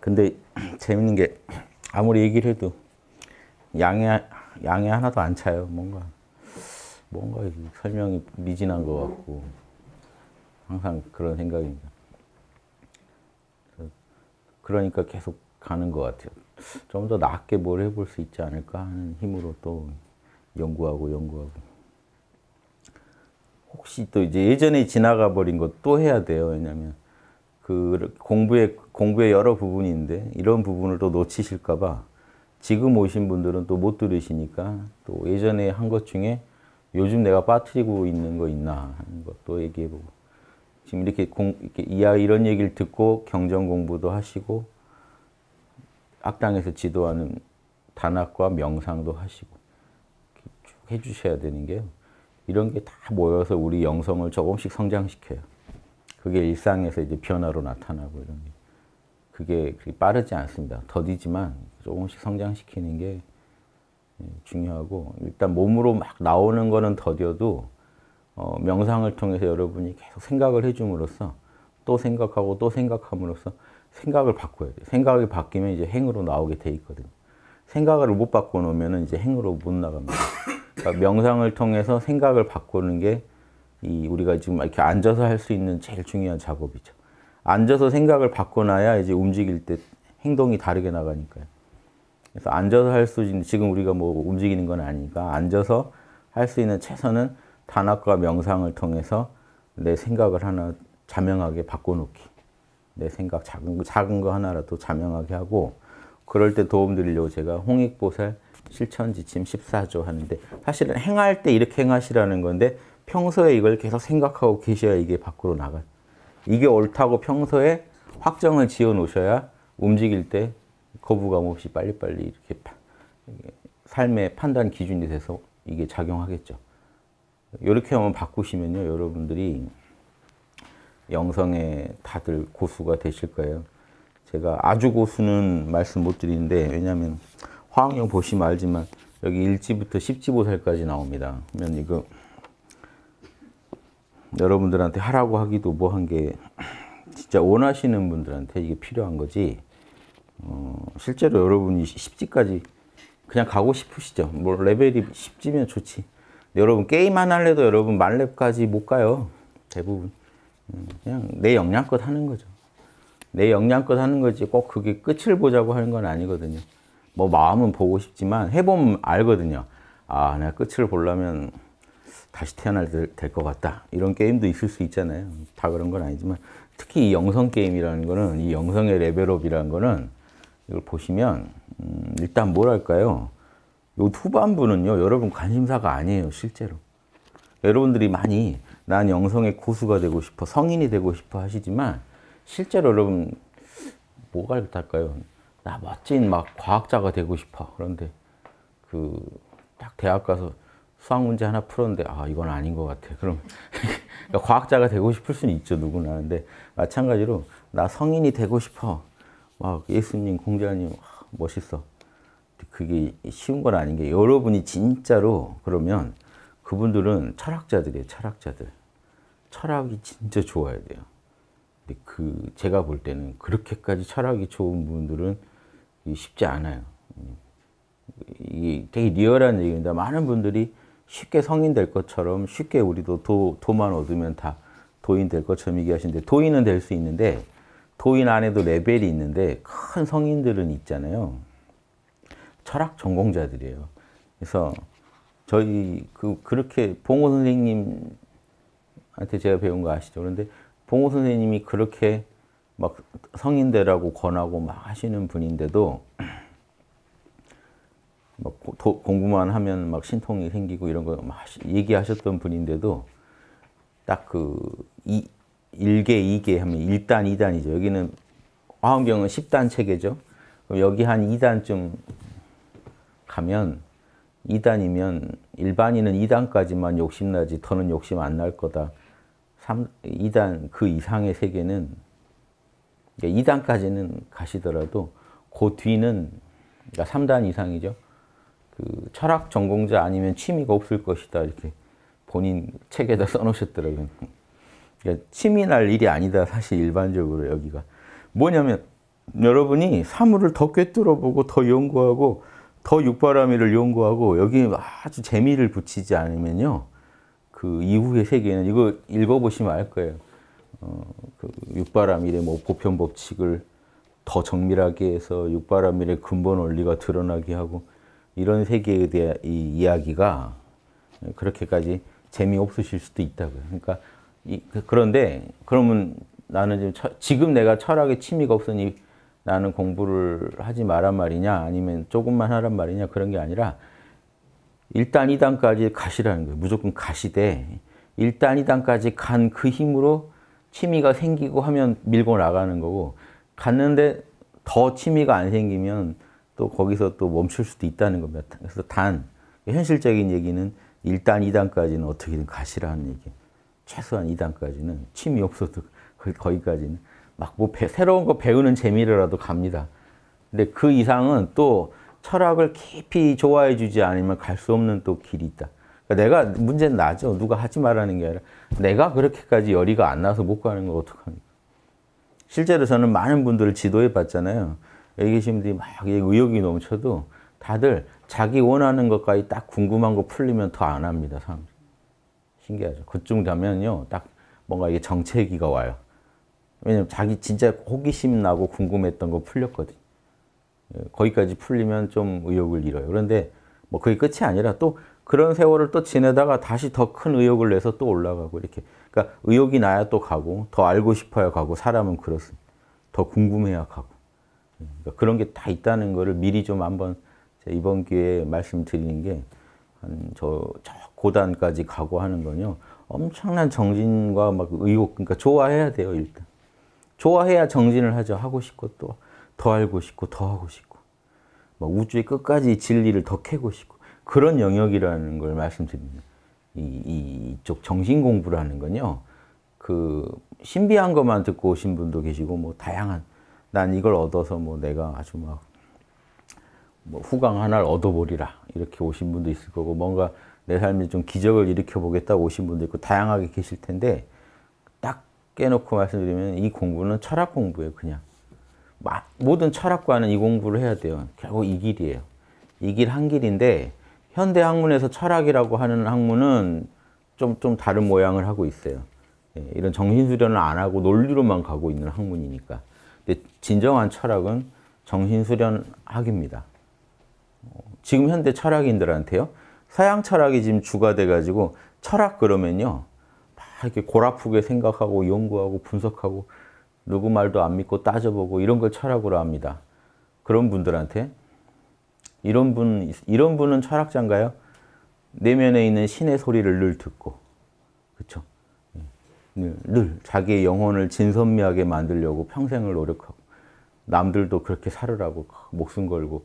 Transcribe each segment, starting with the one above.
근데 재밌는 게 아무리 얘기를 해도 양해 양해 하나도 안 차요. 뭔가 뭔가 설명이 미진한 것 같고 항상 그런 생각입니다. 그러니까 계속 가는 것 같아요. 좀 더 낫게 뭘 해볼 수 있지 않을까 하는 힘으로 또 연구하고 연구하고. 혹시 또 이제 예전에 지나가 버린 것또 해야 돼요. 왜냐면 그 공부의 공부의 여러 부분인데 이런 부분을 또 놓치실까 봐 지금 오신 분들은 또 못 들으시니까 또 예전에 한 것 중에 요즘 내가 빠뜨리고 있는 거 있나 하는 것도 얘기해 보고 지금 이렇게 공 이렇게 이야 아, 이런 얘기를 듣고 경전 공부도 하시고 악당에서 지도하는 단학과 명상도 하시고 쭉 해주셔야 되는 게요. 이런 게 다 모여서 우리 영성을 조금씩 성장시켜요. 그게 일상에서 이제 변화로 나타나고 이런 게. 그게 빠르지 않습니다. 더디지만 조금씩 성장시키는 게 예, 중요하고 일단 몸으로 막 나오는 거는 더뎌도 어, 명상을 통해서 여러분이 계속 생각을 해줌으로써 또 생각하고 또 생각함으로써 생각을 바꿔야 돼요. 생각이 바뀌면 이제 행으로 나오게 돼 있거든요. 생각을 못 바꿔 놓으면 이제 행으로 못 나갑니다. 그러니까 명상을 통해서 생각을 바꾸는 게 이 우리가 지금 이렇게 앉아서 할 수 있는 제일 중요한 작업이죠. 앉아서 생각을 바꿔놔야 이제 움직일 때 행동이 다르게 나가니까요. 그래서 앉아서 할 수 있는 지금 우리가 뭐 움직이는 건 아니니까 앉아서 할 수 있는 최선은 단합과 명상을 통해서 내 생각을 하나 자명하게 바꿔놓기. 내 생각 작은 거, 작은 거 하나라도 자명하게 하고 그럴 때 도움 드리려고 제가 홍익보살 실천지침 14조 하는데 사실은 행할 때 이렇게 행하시라는 건데 평소에 이걸 계속 생각하고 계셔야 이게 밖으로 나가 이게 옳다고 평소에 확정을 지어 놓으셔야 움직일 때 거부감 없이 빨리빨리 이렇게 삶의 판단 기준이 돼서 이게 작용하겠죠. 이렇게 한번 바꾸시면요. 여러분들이 영성에 다들 고수가 되실 거예요. 제가 아주 고수는 말씀 못 드리는데 왜냐하면 화학용 보시면 알지만 여기 1지부터 10지 5살까지 나옵니다. 그러면 이거 여러분들한테 하라고 하기도 뭐 한 게 진짜 원하시는 분들한테 이게 필요한 거지 어, 실제로 여러분이 10지까지 그냥 가고 싶으시죠. 뭐 레벨이 10지면 좋지. 여러분 게임만 할래도 여러분 만렙까지 못 가요. 대부분. 음, 그냥 내 역량껏 하는 거죠. 내 역량껏 하는 거지 꼭 그게 끝을 보자고 하는 건 아니거든요. 뭐 마음은 보고 싶지만 해보면 알거든요. 아, 내가 끝을 보려면 다시 태어날 될 것 같다. 이런 게임도 있을 수 있잖아요. 다 그런 건 아니지만 특히 이 영성 게임이라는 거는 이 영성의 레벨업이라는 거는 이걸 보시면 음, 일단 뭐랄까요? 요 후반부는요. 여러분 관심사가 아니에요, 실제로. 여러분들이 많이 난 영성의 고수가 되고 싶어, 성인이 되고 싶어 하시지만 실제로 여러분 뭐가 이렇게 럴까요 나 멋진 막 과학자가 되고 싶어. 그런데 그 딱 대학 가서 수학 문제 하나 풀었는데 아 이건 아닌 것 같아. 그럼 그러니까 과학자가 되고 싶을 수는 있죠 누구나. 근데 마찬가지로 나 성인이 되고 싶어. 막 예수님 공자님 아, 멋있어. 그게 쉬운 건 아닌 게 여러분이 진짜로 그러면 그분들은 철학자들이에요. 철학자들. 철학이 진짜 좋아야 돼요. 근데 그 제가 볼 때는 그렇게까지 철학이 좋은 분들은 쉽지 않아요. 이게 되게 리얼한 얘기입니다. 많은 분들이 쉽게 성인 될 것처럼 쉽게 우리도 도, 도만 얻으면 다 도인 될 것처럼 얘기하시는데 도인은 될 수 있는데 도인 안에도 레벨이 있는데 큰 성인들은 있잖아요. 철학 전공자들이에요. 그래서 저희 그 그렇게 봉호 선생님한테 제가 배운 거 아시죠? 그런데 봉호 선생님이 그렇게 막 성인 되라고 권하고 막 하시는 분인데도 막 도, 공부만 하면 막 신통이 생기고 이런 거 막 얘기하셨던 분인데도 딱그 1개, 2개 하면 1단, 2단이죠. 여기는 화엄경은 10단 체계죠. 그럼 여기 한 2단쯤 가면 2단이면 일반인은 2단까지만 욕심나지 더는 욕심 안 날 거다. 3, 2단 그 이상의 세계는 2단까지는 가시더라도 그 뒤는 그러니까 3단 이상이죠. 그 철학 전공자 아니면 취미가 없을 것이다 이렇게 본인 책에다 써놓으셨더라고요. 그러니까 침이 날 일이 아니다 사실 일반적으로 여기가 뭐냐면 여러분이 사물을 더 꿰뚫어보고 더 연구하고 더 육바라밀을 연구하고 여기 아주 재미를 붙이지 않으면요 그 이후의 세계는 이거 읽어보시면 알 거예요. 어그 육바라밀의 뭐 보편 법칙을 더 정밀하게 해서 육바라밀의 근본 원리가 드러나게 하고 이런 세계에 대한 이 이야기가 그렇게까지 재미없으실 수도 있다고요. 그러니까 이, 그, 그런데 그러면 나는 지금, 처, 지금 내가 철학에 취미가 없으니 나는 공부를 하지 말란 말이냐 아니면 조금만 하란 말이냐 그런 게 아니라 일단 2단까지 가시라는 거예요. 무조건 가시되 일단 2단까지 간 그 힘으로 취미가 생기고 하면 밀고 나가는 거고 갔는데 더 취미가 안 생기면 또 거기서 또 멈출 수도 있다는 겁니다. 그래서 단 현실적인 얘기는 1단, 2단까지는 어떻게든 가시라는 얘기. 최소한 2단까지는 취미 없어도 거기까지는 막 뭐 새로운 거 배우는 재미라도 갑니다. 근데 그 이상은 또 철학을 깊이 좋아해 주지 않으면 갈 수 없는 또 길이 있다. 그러니까 내가 문제는 나죠. 누가 하지 말라는 게 아니라 내가 그렇게까지 열이가안 나서 못 가는 거 어떡합니까? 실제로 저는 많은 분들을 지도해 봤잖아요. 여기 계신 분들이 막 의욕이 넘쳐도 다들 자기 원하는 것까지 딱 궁금한 거 풀리면 더 안 합니다. 사람들 신기하죠. 그쯤 가면요. 딱 뭔가 이게 정체기가 와요. 왜냐면 자기 진짜 호기심 나고 궁금했던 거 풀렸거든요. 예, 거기까지 풀리면 좀 의욕을 잃어요. 그런데 뭐 그게 끝이 아니라 또 그런 세월을 또 지내다가 다시 더 큰 의욕을 내서 또 올라가고 이렇게 그러니까 의욕이 나야 또 가고 더 알고 싶어야 가고 사람은 그렇습니다. 더 궁금해야 가고 예, 그러니까 그런 게 다 있다는 거를 미리 좀 한번 이번 기회에 말씀드리는 게 한저 고단까지 가고 하는 건요 엄청난 정진과 막 의욕 그러니까 좋아해야 돼요 일단 좋아해야 정진을 하죠 하고 싶고 또 더 알고 싶고 더 하고 싶고 막 우주의 끝까지 진리를 더 캐고 싶고 그런 영역이라는 걸 말씀드립니다. 이, 쪽 정신 공부라는 건요, 그 신비한 것만 듣고 오신 분도 계시고 뭐 다양한 난 이걸 얻어서 뭐 내가 아주 막뭐 후광 하나를 얻어보리라 이렇게 오신 분도 있을 거고 뭔가 내 삶에 좀 기적을 일으켜 보겠다 오신 분도 있고 다양하게 계실 텐데 딱 깨놓고 말씀드리면 이 공부는 철학 공부예요 그냥 모든 철학과는 이 공부를 해야 돼요 결국 이 길이에요 이 길 한 길인데 현대 학문에서 철학이라고 하는 학문은 좀, 좀 다른 모양을 하고 있어요. 예, 이런 정신수련을 안 하고 논리로만 가고 있는 학문이니까. 근데 진정한 철학은 정신수련학입니다. 어, 지금 현대 철학인들한테요. 서양 철학이 지금 주가 돼가지고 철학 그러면요. 막 이렇게 고라프게 생각하고 연구하고 분석하고 누구 말도 안 믿고 따져보고 이런 걸 철학으로 합니다. 그런 분들한테 이런 분 이런 분은 철학자인가요? 내면에 있는 신의 소리를 늘 듣고 그렇 늘, 예. 늘 자기의 영혼을 진선미하게 만들려고 평생을 노력하고 남들도 그렇게 살으라고 그 목숨 걸고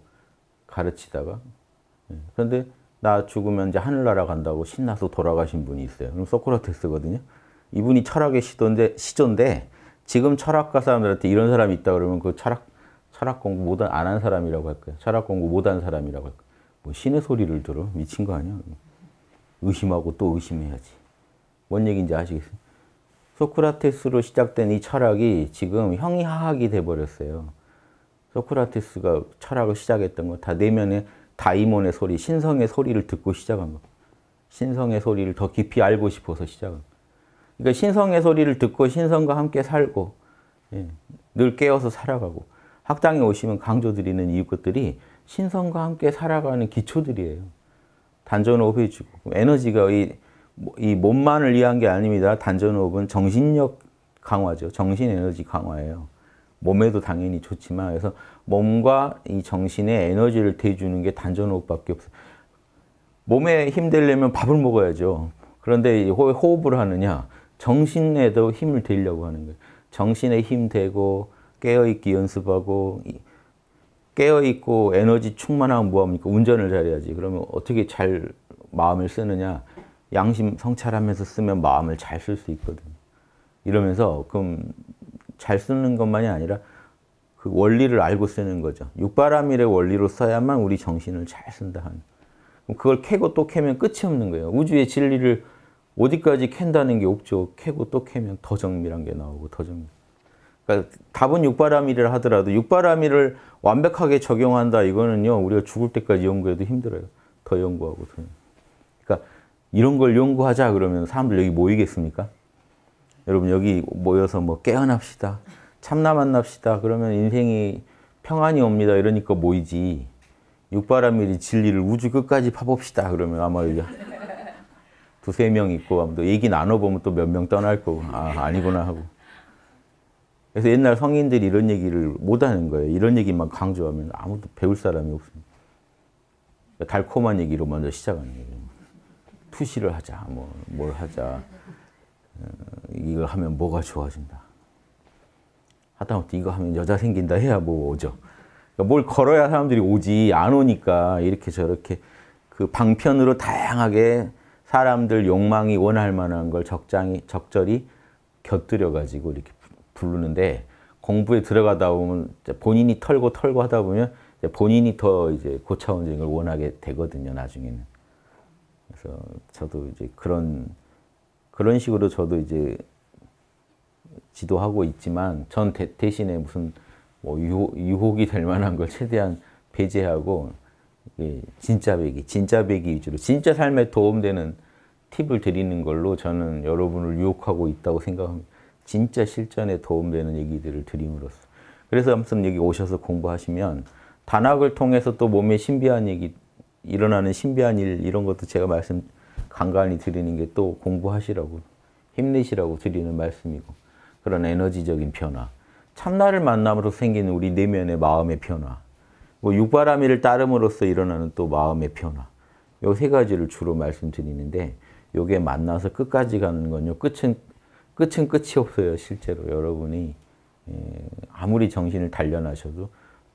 가르치다가 예. 그런데 나 죽으면 이제 하늘나라 간다고 신나서 돌아가신 분이 있어요. 그럼 소크라테스거든요. 이분이 철학의 시도인데 시조인데 지금 철학가 사람들한테 이런 사람이 있다 그러면 그 철학 철학 공부 못안한 사람이라고 할까야 철학 공부 못 한 사람이라고 할 거야. 뭐 신의 소리를 들어? 미친 거 아니야? 의심하고 또 의심해야지. 뭔 얘기인지 아시겠어요? 소크라테스로 시작된 이 철학이 지금 형이하학이 돼버렸어요. 소크라테스가 철학을 시작했던 건다 내면의 다이몬의 소리, 신성의 소리를 듣고 시작한 거. 신성의 소리를 더 깊이 알고 싶어서 시작한 거. 그러니까 신성의 소리를 듣고 신성과 함께 살고 예, 늘 깨어서 살아가고 학당에 오시면 강조드리는 이유 것들이 신성과 함께 살아가는 기초들이에요. 단전호흡이 주고 에너지가 이, 이 몸만을 위한 게 아닙니다. 단전호흡은 정신력 강화죠. 정신에너지 강화예요. 몸에도 당연히 좋지만 그래서 몸과 이 정신에 에너지를 대주는 게 단전호흡밖에 없어요. 몸에 힘들려면 밥을 먹어야죠. 그런데 호흡을 하느냐 정신에도 힘을 대려고 하는 거예요. 정신에 힘 대고 깨어있기 연습하고 깨어있고 에너지 충만하면 뭐합니까? 운전을 잘해야지. 그러면 어떻게 잘 마음을 쓰느냐. 양심 성찰하면서 쓰면 마음을 잘 쓸 수 있거든. 이러면서 그럼 잘 쓰는 것만이 아니라 그 원리를 알고 쓰는 거죠. 육바라밀의 원리로 써야만 우리 정신을 잘 쓴다 하는. 그걸 캐고 또 캐면 끝이 없는 거예요. 우주의 진리를 어디까지 캔다는 게 없죠. 캐고 또 캐면 더 정밀한 게 나오고 더 정밀. 한 게. 그러니까 답은 육바람이라 하더라도 육바라밀을 완벽하게 적용한다 이거는요 우리가 죽을 때까지 연구해도 힘들어요. 더 연구하고 더. 그러니까 이런 걸 연구하자 그러면 사람들 여기 모이겠습니까? 여러분 여기 모여서 뭐 깨어납시다. 참나 만납시다. 그러면 인생이 평안이 옵니다. 이러니까 모이지. 육바라밀이 진리를 우주 끝까지 파봅시다. 그러면 아마 여기 두세 명 있고 아무도 얘기 나눠보면 또 몇 명 떠날 거고 아 아니구나 하고 그래서 옛날 성인들이 이런 얘기를 못하는 거예요. 이런 얘기만 강조하면 아무도 배울 사람이 없습니다. 달콤한 얘기로 먼저 시작하는 거예요. 투시를 하자, 뭐, 뭘 하자. 어, 이걸 하면 뭐가 좋아진다. 하다못해 이거 하면 여자 생긴다 해야 뭐 오죠. 그러니까 뭘 걸어야 사람들이 오지 안 오니까 이렇게 저렇게 그 방편으로 다양하게 사람들 욕망이 원할 만한 걸 적당히 적절히 곁들여 가지고 이렇게 부르는데 공부에 들어가다 보면 본인이 털고 털고 하다 보면 본인이 더 이제 고차원적인 걸 원하게 되거든요 나중에는 그래서 저도 이제 그런 그런 식으로 저도 이제 지도하고 있지만 전 대, 신에 무슨 뭐 유혹, 이될 만한 걸 최대한 배제하고 진짜 배기 진짜 배기 위주로 진짜 삶에 도움되는 팁을 드리는 걸로 저는 여러분을 유혹하고 있다고 생각합니다. 진짜 실전에 도움되는 얘기들을 드림으로써 그래서 아무튼 여기 오셔서 공부하시면 단학을 통해서 또 몸에 신비한 얘기 일어나는 신비한 일 이런 것도 제가 말씀 간간히 드리는 게 또 공부하시라고 힘내시라고 드리는 말씀이고 그런 에너지적인 변화 참나를 만남으로 생긴 우리 내면의 마음의 변화 뭐육바라이를 따름으로써 일어나는 또 마음의 변화 요 세 가지를 주로 말씀드리는데 요게 만나서 끝까지 가는 건요 끝은 끝은 끝이 없어요. 실제로 여러분이 예, 아무리 정신을 단련하셔도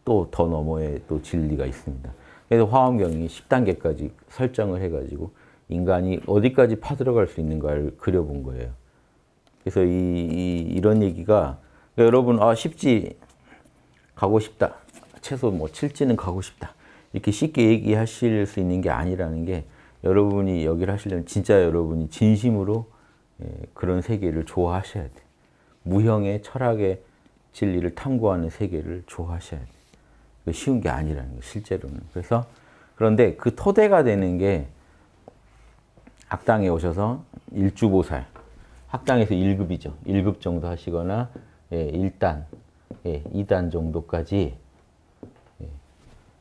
또 더 너머에 또 진리가 있습니다. 그래서 화엄경이 10단계까지 설정을 해가지고 인간이 어디까지 파들어갈 수 있는가를 그려본 거예요. 그래서 이, 이런 얘기가 그러니까 여러분 아 쉽지 가고 싶다 최소 뭐 칠지는 가고 싶다 이렇게 쉽게 얘기하실 수 있는 게 아니라는 게 여러분이 여기를 하시려면 진짜 여러분이 진심으로 예, 그런 세계를 좋아하셔야 돼. 무형의 철학의 진리를 탐구하는 세계를 좋아하셔야 돼. 쉬운 게 아니라는 거 실제로는. 그래서 그런데 그 토대가 되는 게 학당에 오셔서 일주보살, 학당에서 1급이죠. 1급 정도 하시거나 예, 1단, 예, 2단 정도까지 예,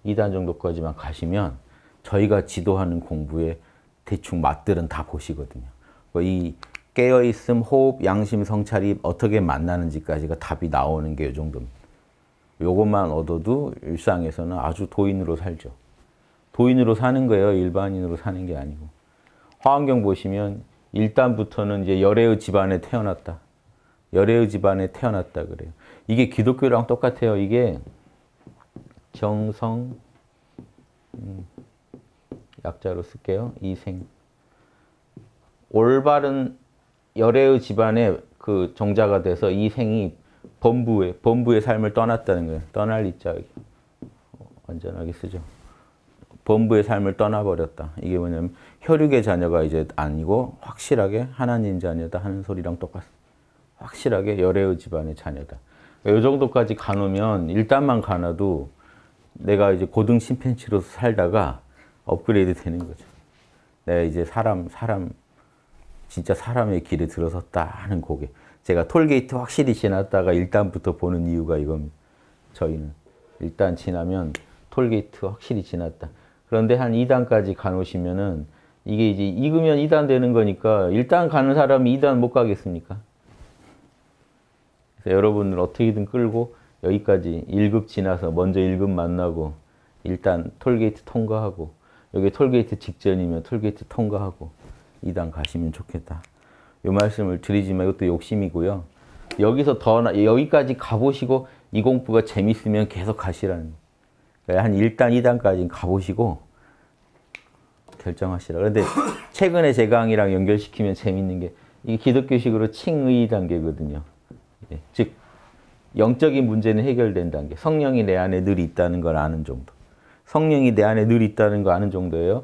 2단 정도까지만 가시면 저희가 지도하는 공부에 대충 맛들은 다 보시거든요. 뭐 이 깨어있음, 호흡, 양심, 성찰이 어떻게 만나는지까지가 답이 나오는 게 이 정도입니다. 요것만 얻어도 일상에서는 아주 도인으로 살죠. 도인으로 사는 거예요. 일반인으로 사는 게 아니고. 화환경 보시면 일단부터는 이제 열애의 집안에 태어났다. 열애의 집안에 태어났다 그래요. 이게 기독교랑 똑같아요. 이게 정성, 음, 약자로 쓸게요. 이생. 올바른 열애의 집안에그 정자가 돼서 이 생이 범부의 범부의 삶을 떠났다는 거예요. 떠날 이자 완전하게 쓰죠. 범부의 삶을 떠나버렸다. 이게 뭐냐면 혈육의 자녀가 이제 아니고 확실하게 하나님 자녀다 하는 소리랑 똑같아. 확실하게 열애의 집안의 자녀다. 이 정도까지 가놓으면 일단만 가놔도 내가 이제 고등 심펜치로 살다가 업그레이드 되는 거죠. 내가 이제 사람 사람 진짜 사람의 길에 들어섰다 하는 고개. 제가 톨게이트 확실히 지났다가 일단부터 보는 이유가 이겁니다. 저희는 일단 지나면 톨게이트 확실히 지났다. 그런데 한 2단까지 가놓으시면은 이게 이제 익으면 2단 되는 거니까 1단 가는 사람이 2단 못 가겠습니까? 그래서 여러분들 어떻게든 끌고 여기까지 1급 지나서 먼저 1급 만나고 일단 톨게이트 통과하고 여기 톨게이트 직전이면 톨게이트 통과하고 이단 가시면 좋겠다. 이 말씀을 드리지만 이것도 욕심이고요. 여기서 더 여기까지 가보시고 이 공부가 재밌으면 계속 가시라는 그러니까 한 1단, 2단까지 가보시고 결정하시라. 그런데 최근에 제강이랑 연결시키면 재밌는 게 이게 기독교식으로 칭의 단계거든요. 예. 즉 영적인 문제는 해결된 단계. 성령이 내 안에 늘 있다는 걸 아는 정도. 성령이 내 안에 늘 있다는 걸 아는 정도예요.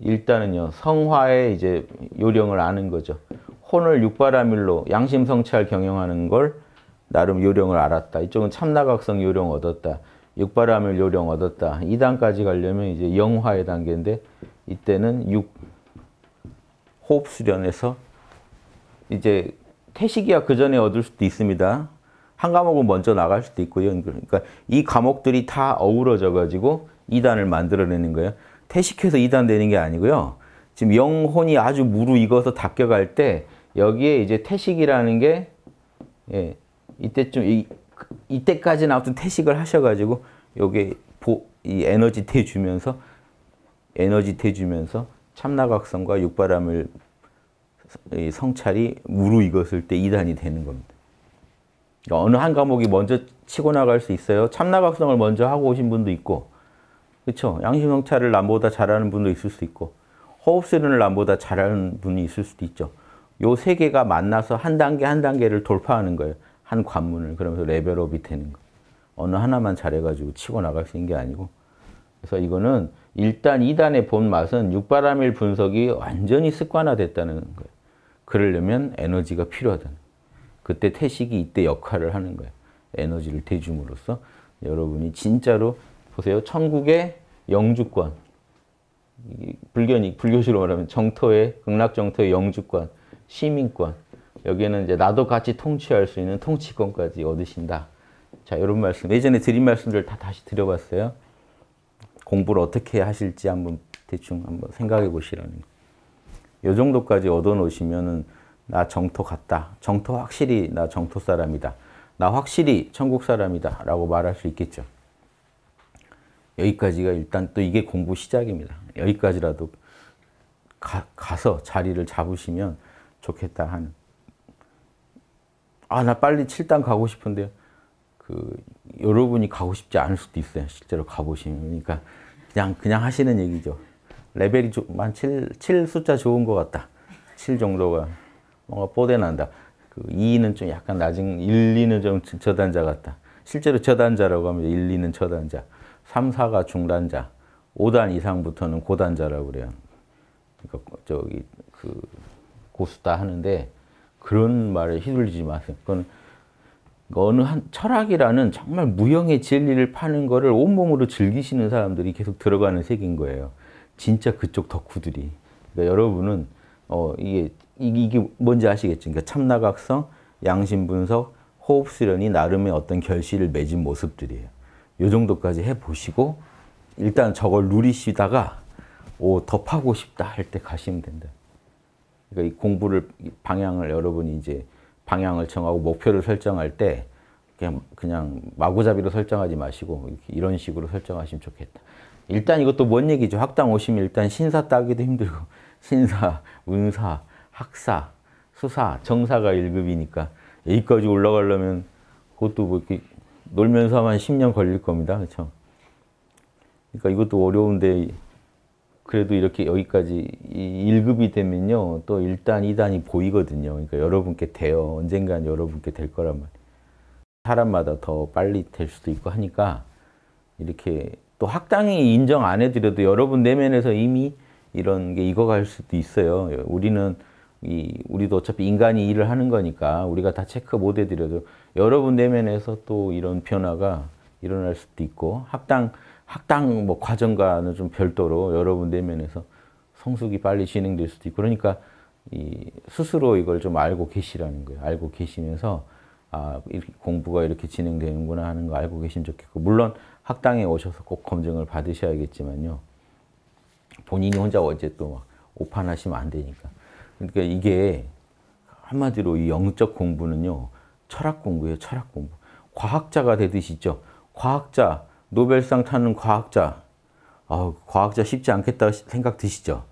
일단은요 성화의 이제 요령을 아는 거죠. 혼을 육바라밀로 양심성찰 경영하는 걸 나름 요령을 알았다. 이쪽은 참나각성 요령 얻었다. 육바라밀 요령 얻었다. 이단까지 가려면 이제 영화의 단계인데 이때는 육 호흡 수련에서 이제 태식이야 그 전에 얻을 수도 있습니다. 한 과목은 먼저 나갈 수도 있고요. 그러니까 이 과목들이 다 어우러져 가지고 2단을 만들어내는 거예요. 회식해서 이단되는 게 아니고요. 지금 영혼이 아주 무르익어서 닦여갈 때 여기에 이제 태식이라는 게 예, 이때쯤 이, 이때까지는 아무 태식을 하셔가지고 여기 이 에너지 태 주면서 에너지 태 주면서 참나각성과 육바람을 성찰이 무르익었을 때 이단이 되는 겁니다. 그러니까 어느 한 과목이 먼저 치고 나갈 수 있어요. 참나각성을 먼저 하고 오신 분도 있고 그렇죠. 양심 성찰을 남보다 잘하는 분도 있을 수 있고 호흡 수련을 남보다 잘하는 분이 있을 수도 있죠. 요 세 개가 만나서 한 단계 한 단계를 돌파하는 거예요. 한 관문을 그러면서 레벨업이 되는 거. 어느 하나만 잘해가지고 치고 나갈 수 있는 게 아니고. 그래서 이거는 일단 2단의 본 맛은 육바람일 분석이 완전히 습관화됐다는 거예요. 그러려면 에너지가 필요하다는 그때 태식이 이때 역할을 하는 거예요. 에너지를 대줌으로써 여러분이 진짜로 보세요. 천국의 영주권. 불교식으로 말하면 정토의, 극락정토의 영주권, 시민권. 여기에는 이제 나도 같이 통치할 수 있는 통치권까지 얻으신다. 자, 이런 말씀. 예전에 드린 말씀들 다 다시 드려봤어요. 공부를 어떻게 하실지 한번 대충 한번 생각해 보시라는 요 정도까지 얻어놓으시면은 나 정토 같다. 정토 확실히 나 정토 사람이다. 나 확실히 천국 사람이다. 라고 말할 수 있겠죠. 여기까지가 일단 또 이게 공부 시작입니다. 여기까지라도 가, 가서 자리를 잡으시면 좋겠다 하는. 아, 나 빨리 7단 가고 싶은데, 그, 여러분이 가고 싶지 않을 수도 있어요. 실제로 가보시면. 그러니까, 그냥, 그냥 하시는 얘기죠. 레벨이 좀, 한 7, 7 숫자 좋은 것 같다. 7 정도가 뭔가 뽀대난다. 그 2는 좀 약간 낮은, 1, 2는 좀 저단자 같다. 실제로 저단자라고 하면 1, 2는 저단자. 3, 4가 중단자, 5단 이상부터는 고단자라고 그래요. 그러니까 저기 그 고수다 하는데 그런 말에 휘둘리지 마세요. 그건 어느 한 철학이라는 정말 무형의 진리를 파는 거를 온몸으로 즐기시는 사람들이 계속 들어가는 색인 거예요. 진짜 그쪽 덕후들이. 그러니까 여러분은 어 이게 이게 뭔지 아시겠죠? 그러니까 참나각성, 양심분석, 호흡수련이 나름의 어떤 결실을 맺은 모습들이에요. 요 정도까지 해보시고 일단 저걸 누리시다가 오, 더 파고 싶다 할 때 가시면 된다. 그러니까 이 공부를 방향을 여러분이 이제 방향을 정하고 목표를 설정할 때 그냥 그냥 마구잡이로 설정하지 마시고 이런 식으로 설정하시면 좋겠다. 일단 이것도 뭔 얘기죠? 학당 오시면 일단 신사 따기도 힘들고 신사, 문사, 학사, 수사, 정사가 1급이니까 여기까지 올라가려면 그것도 뭐 이렇게 놀면서 한 10년 걸릴 겁니다. 그렇죠? 그러니까 이것도 어려운데 그래도 이렇게 여기까지 1급이 되면요. 또 1단, 2단이 보이거든요. 그러니까 여러분께 돼요. 언젠간 여러분께 될 거란 말이에요. 사람마다 더 빨리 될 수도 있고 하니까 이렇게 또 학당이 인정 안 해드려도 여러분 내면에서 이미 이런 게 익어갈 수도 있어요. 우리는 이 우리도 어차피 인간이 일을 하는 거니까 우리가 다 체크 못 해드려도 여러분 내면에서 또 이런 변화가 일어날 수도 있고 학당 학당 뭐 과정과는 좀 별도로 여러분 내면에서 성숙이 빨리 진행될 수도 있고 그러니까 이 스스로 이걸 좀 알고 계시라는 거예요. 알고 계시면서 아, 이렇게 공부가 이렇게 진행되는구나 하는 거 알고 계시면 좋겠고 물론 학당에 오셔서 꼭 검증을 받으셔야겠지만요. 본인이 혼자 어제 또막 오판하시면 안 되니까. 그러니까 이게 한마디로 이 영적 공부는요. 철학 공부예요. 철학 공부. 과학자가 되듯이 죠 과학자, 노벨상 타는 과학자. 아, 과학자 쉽지 않겠다 생각 드시죠?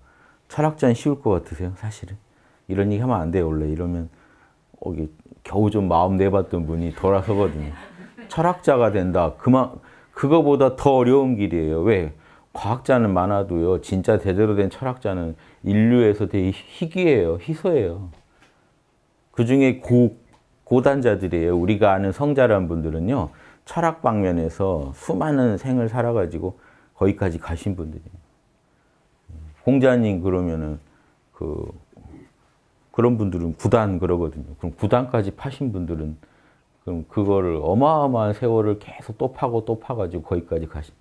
철학자는 쉬울 것 같으세요, 사실은? 이런 얘기 하면 안 돼요, 원래. 이러면 어, 겨우 좀 마음 내봤던 분이 돌아서거든요. 철학자가 된다. 그만 그거보다 더 어려운 길이에요. 왜? 과학자는 많아도요. 진짜 제대로 된 철학자는 인류에서 되게 희귀해요. 희소해요. 그중에 고 고단자들이에요. 우리가 아는 성자란 분들은요. 철학 방면에서 수많은 생을 살아가지고 거기까지 가신 분들이에요. 공자님 그러면은 그 그런 분들은 구단 그러거든요. 그럼 구단까지 파신 분들은 그럼 그거를 어마어마한 세월을 계속 또 파고 또 파가지고 거기까지 가신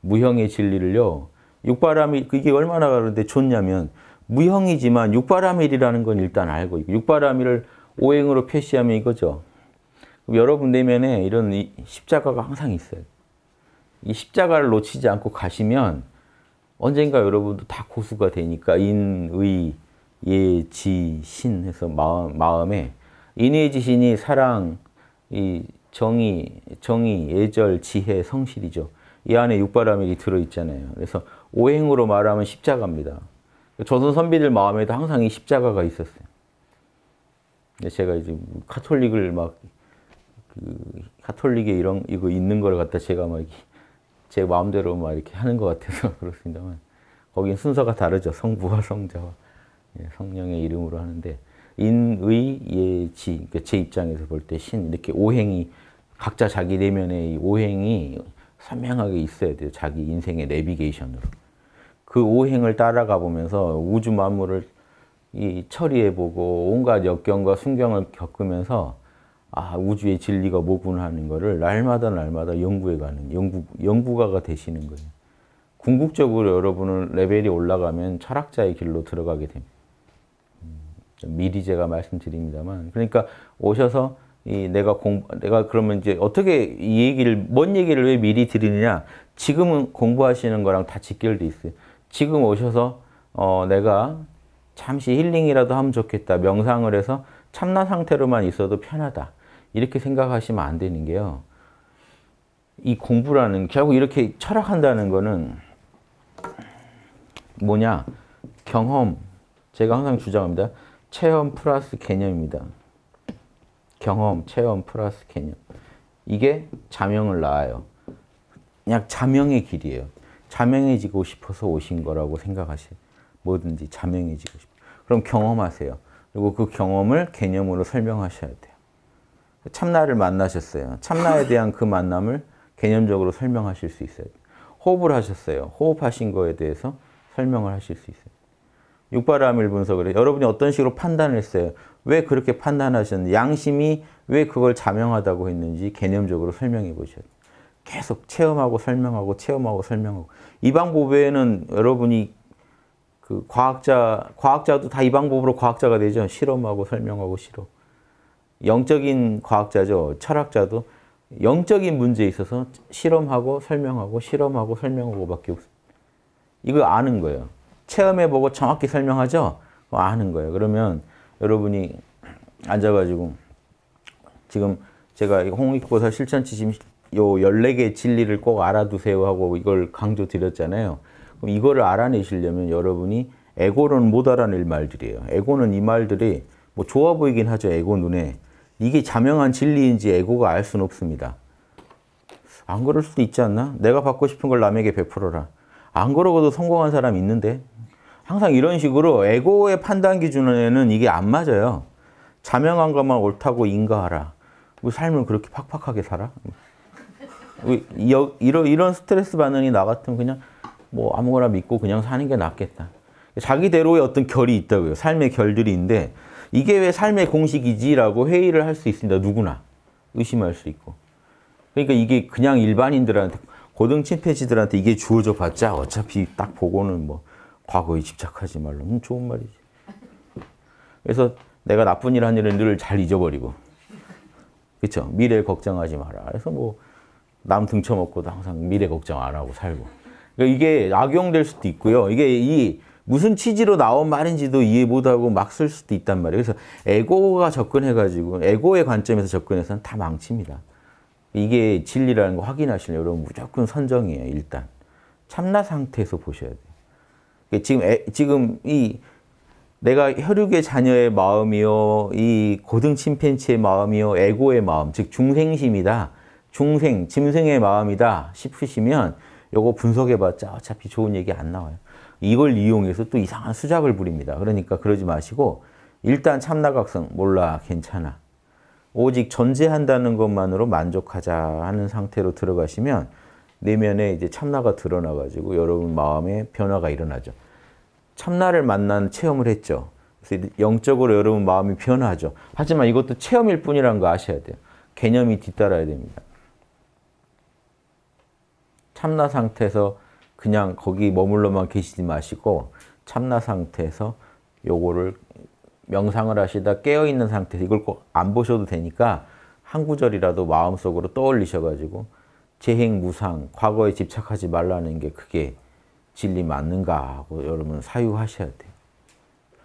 무형의 진리를요. 육바람이 그게 얼마나 그런데 좋냐면 무형이지만 육바람일이라는 건 일단 알고 있고 육바람일을 오행으로 표시하면 이거죠. 여러분 내면에 이런 십자가가 항상 있어요. 이 십자가를 놓치지 않고 가시면 언젠가 여러분도 다 고수가 되니까 인의 예지신 해서 마음, 마음에 인의 지신이 사랑, 이 정의, 정의, 예절, 지혜, 성실이죠. 이 안에 육바라이 들어있잖아요. 그래서 오행으로 말하면 십자가입니다. 조선 선비들 마음에도 항상 이 십자가가 있었어요. 제가 이제 카톨릭을 막그 카톨릭에 이런 이거 있는 걸 갖다 제가 막 제 마음대로 막 이렇게 하는 것 같아서 그렇습니다만 거긴 순서가 다르죠 성부와 성자와 예, 성령의 이름으로 하는데 인의 예지 그러니까 제 입장에서 볼 때 신 이렇게 오행이 각자 자기 내면의 오행이 선명하게 있어야 돼요 자기 인생의 내비게이션으로 그 오행을 따라가 보면서 우주 만물을 이 처리해보고 온갖 역경과 순경을 겪으면서 아 우주의 진리가 뭐구나하는 거를 날마다 날마다 연구해가는 연구 연구가가 되시는 거예요. 궁극적으로 여러분은 레벨이 올라가면 철학자의 길로 들어가게 됩니다. 음, 미리 제가 말씀드립니다만 그러니까 오셔서 이 내가 공 내가 그러면 이제 어떻게 이 얘기를 뭔 얘기를 왜 미리 드리느냐 지금은 공부하시는 거랑 다 직결돼 있어요. 지금 오셔서 어 내가 잠시 힐링이라도 하면 좋겠다. 명상을 해서 참나 상태로만 있어도 편하다. 이렇게 생각하시면 안 되는 게요. 이 공부라는 결국 이렇게 철학한다는 거는 뭐냐? 경험. 제가 항상 주장합니다. 체험 플러스 개념입니다. 경험, 체험 플러스 개념. 이게 자명을 낳아요. 그냥 자명의 길이에요. 자명해지고 싶어서 오신 거라고 생각하시 뭐든지 자명해지고 싶어 그럼 경험하세요. 그리고 그 경험을 개념으로 설명하셔야 돼요. 참나를 만나셨어요. 참나에 대한 그 만남을 개념적으로 설명하실 수있어요 호흡을 하셨어요. 호흡하신 거에 대해서 설명을 하실 수 있어요. 육바라밀 분석을 해요. 여러분이 어떤 식으로 판단을 했어요. 왜 그렇게 판단하셨는지, 양심이 왜 그걸 자명하다고 했는지 개념적으로 설명해 보셔야 돼요. 계속 체험하고 설명하고 체험하고 설명하고 이 방법 외에는 여러분이 그 과학자, 과학자도 다 이 방법으로 과학자가 되죠. 실험하고 설명하고 실험. 영적인 과학자죠. 철학자도 영적인 문제에 있어서 실험하고 설명하고 실험하고 설명하고밖에 없어요. 이거 아는 거예요. 체험해보고 정확히 설명하죠? 아는 거예요. 그러면 여러분이 앉아가지고 지금 제가 홍익보살 실천지심 요1 4개 진리를 꼭 알아두세요 하고 이걸 강조 드렸잖아요. 그럼 이거를 알아내시려면 여러분이 에고는 못 알아낼 말들이에요. 에고는 이 말들이 뭐 좋아 보이긴 하죠. 에고 눈에. 이게 자명한 진리인지 에고가 알 수는 없습니다. 안 그럴 수도 있지 않나? 내가 받고 싶은 걸 남에게 베풀어라. 안 그러고도 성공한 사람 있는데 항상 이런 식으로 에고의 판단 기준에는 이게 안 맞아요. 자명한 것만 옳다고 인가하라. 왜 삶을 그렇게 팍팍하게 살아? 이런 스트레스 반응이 나 같으면 그냥 뭐 아무거나 믿고 그냥 사는 게 낫겠다. 자기대로의 어떤 결이 있다고요. 삶의 결들이 있는데 이게 왜 삶의 공식이지라고 회의를 할 수 있습니다. 누구나 의심할 수 있고. 그러니까 이게 그냥 일반인들한테 고등 침패지들한테 이게 주어져 봤자 어차피 딱 보고는 뭐 과거에 집착하지 말라. 음, 좋은 말이지. 그래서 내가 나쁜 일 한 일을 늘잘 잊어버리고. 그렇죠? 미래 걱정하지 마라. 그래서 뭐 남 등쳐먹고도 항상 미래 걱정 안 하고 살고. 그러니까 이게 악용될 수도 있고요. 이게 이 무슨 취지로 나온 말인지도 이해 못하고 막 쓸 수도 있단 말이에요. 그래서 에고가 접근해가지고 에고의 관점에서 접근해서는 다 망칩니다. 이게 진리라는 거 확인하시려면 여러분 무조건 선정이에요. 일단 참나 상태에서 보셔야 돼요. 지금 애, 지금 이 내가 혈육의 자녀의 마음이요, 이 고등 침팬치의 마음이요, 에고의 마음, 즉 중생심이다, 중생, 짐승의 마음이다 싶으시면 요거 분석해봤자 어차피 좋은 얘기 안 나와요. 이걸 이용해서 또 이상한 수작을 부립니다. 그러니까 그러지 마시고 일단 참나각성 몰라 괜찮아. 오직 전제한다는 것만으로 만족하자 하는 상태로 들어가시면 내면에 이제 참나가 드러나가지고 여러분 마음에 변화가 일어나죠. 참나를 만난 체험을 했죠. 그래서 영적으로 여러분 마음이 변화하죠. 하지만 이것도 체험일 뿐이라는 거 아셔야 돼요. 개념이 뒤따라야 됩니다. 참나 상태에서 그냥 거기 머물러만 계시지 마시고 참나 상태에서 요거를 명상을 하시다 깨어있는 상태에서 이걸 꼭 안 보셔도 되니까 한 구절이라도 마음속으로 떠올리셔가지고 재행 무상, 과거에 집착하지 말라는 게 그게 진리 맞는가 하고 여러분 사유하셔야 돼요.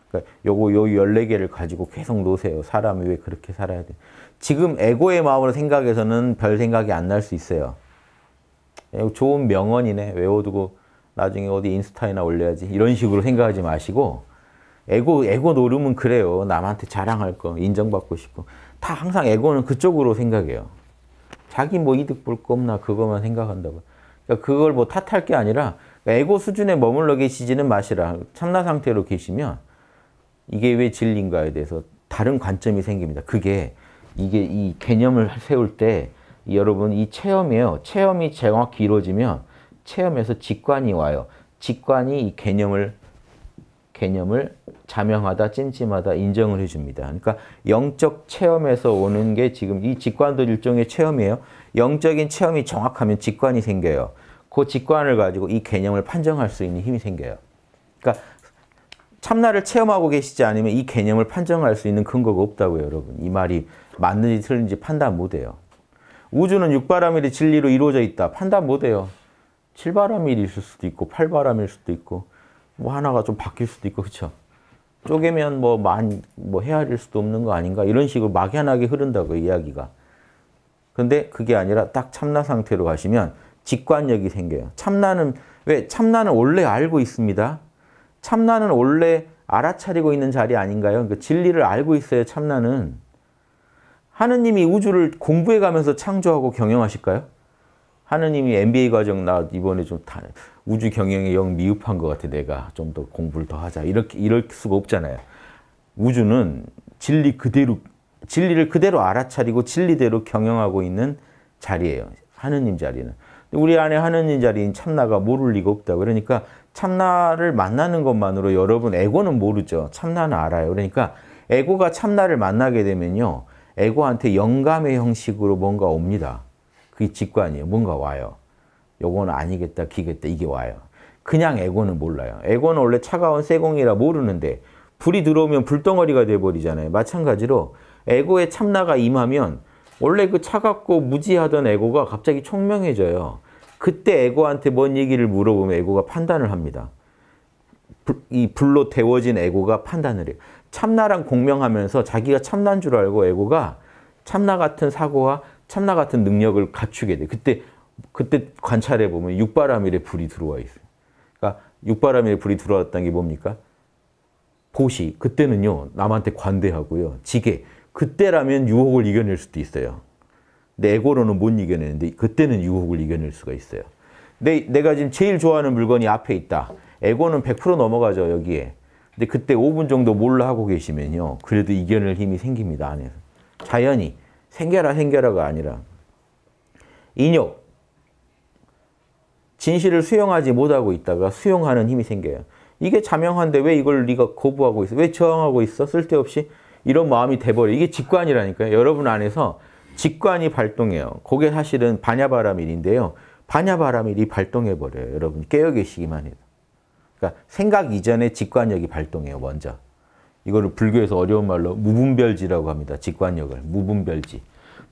그러니까 요거 요 14개를 가지고 계속 놓으세요. 사람이 왜 그렇게 살아야 돼. 지금 에고의 마음으로 생각해서는 별 생각이 안 날 수 있어요. 예, 좋은 명언이네 외워두고 나중에 어디 인스타에나 올려야지 이런 식으로 생각하지 마시고 에고 에고 노름은 그래요 남한테 자랑할 거 인정받고 싶고 다 항상 에고는 그쪽으로 생각해요 자기 뭐 이득 볼 거 없나 그것만 생각한다고 그러니까 그걸 뭐 탓할 게 아니라 그러니까 에고 수준에 머물러 계시지는 마시라 참나 상태로 계시면 이게 왜 진리인가에 대해서 다른 관점이 생깁니다 그게 이게 이 개념을 세울 때 여러분 이 체험이에요. 체험이 정확히 어지면 체험에서 직관이 와요. 직관이 이 개념을 개념을 자명하다, 찜찜하다 인정을 해줍니다. 그러니까 영적 체험에서 오는 게 지금 이 직관도 일종의 체험이에요. 영적인 체험이 정확하면 직관이 생겨요. 그 직관을 가지고 이 개념을 판정할 수 있는 힘이 생겨요. 그러니까 참나를 체험하고 계시지 않으면 이 개념을 판정할 수 있는 근거가 없다고요, 여러분. 이 말이 맞는지 틀린지 판단 못해요. 우주는 육바라밀이 진리로 이루어져 있다. 판단 못해요. 칠바라밀이 수도 있고 팔바라밀일 수도 있고 뭐 하나가 좀 바뀔 수도 있고 그렇죠. 쪼개면 뭐 만뭐 뭐 헤아릴 수도 없는 거 아닌가 이런 식으로 막연하게 흐른다고 이야기가. 근데 그게 아니라 딱 참나 상태로 가시면 직관력이 생겨요. 참나는 왜 참나는 원래 알고 있습니다. 참나는 원래 알아차리고 있는 자리 아닌가요? 그러니까 진리를 알고 있어요. 참나는. 하느님이 우주를 공부해 가면서 창조하고 경영하실까요? 하느님이 MBA 과정 나 이번에 좀 다, 우주 경영에 영 미흡한 것 같아 내가 좀 더 공부를 더 하자 이렇게 이럴 수가 없잖아요. 우주는 진리 그대로 진리를 그대로 알아차리고 진리대로 경영하고 있는 자리예요. 하느님 자리는. 우리 안에 하느님 자리인 참나가 모를 리가 없다. 그러니까 참나를 만나는 것만으로 여러분 에고는 모르죠. 참나는 알아요. 그러니까 에고가 참나를 만나게 되면요. 에고한테 영감의 형식으로 뭔가 옵니다. 그게 직관이에요. 뭔가 와요. 요건 아니겠다, 기겠다, 이게 와요. 그냥 에고는 몰라요. 에고는 원래 차가운 쇠공이라 모르는데 불이 들어오면 불덩어리가 돼버리잖아요. 마찬가지로 에고의 참나가 임하면 원래 그 차갑고 무지하던 에고가 갑자기 총명해져요. 그때 에고한테 뭔 얘기를 물어보면 에고가 판단을 합니다. 이 불로 데워진 에고가 판단을 해요. 참나랑 공명하면서 자기가 참나인 줄 알고 에고가 참나 같은 사고와 참나 같은 능력을 갖추게 돼. 그때 그때 관찰해 보면 육바라밀에 불이 들어와 있어요. 그러니까 육바라밀에 불이 들어왔다는 게 뭡니까? 보시 그때는요 남한테 관대하고요 지게 그때라면 유혹을 이겨낼 수도 있어요. 내 에고로는 못 이겨내는데 그때는 유혹을 이겨낼 수가 있어요. 내, 내가 지금 제일 좋아하는 물건이 앞에 있다. 에고는 100% 넘어가죠, 여기에. 근데 그때 5분 정도 몰라 하고 계시면요. 그래도 이겨낼 힘이 생깁니다, 안에서. 자연히. 생겨라, 생겨라가 아니라. 인욕. 진실을 수용하지 못하고 있다가 수용하는 힘이 생겨요. 이게 자명한데 왜 이걸 네가 거부하고 있어? 왜 저항하고 있어? 쓸데없이 이런 마음이 돼버려. 이게 직관이라니까요. 여러분 안에서 직관이 발동해요. 그게 사실은 반야바람일인데요반야바람일이 발동해버려요. 여러분 깨어 계시기만 해도. 그러니까 생각 이전에 직관력이 발동해요, 먼저. 이거를 불교에서 어려운 말로 무분별지라고 합니다. 직관력을. 무분별지.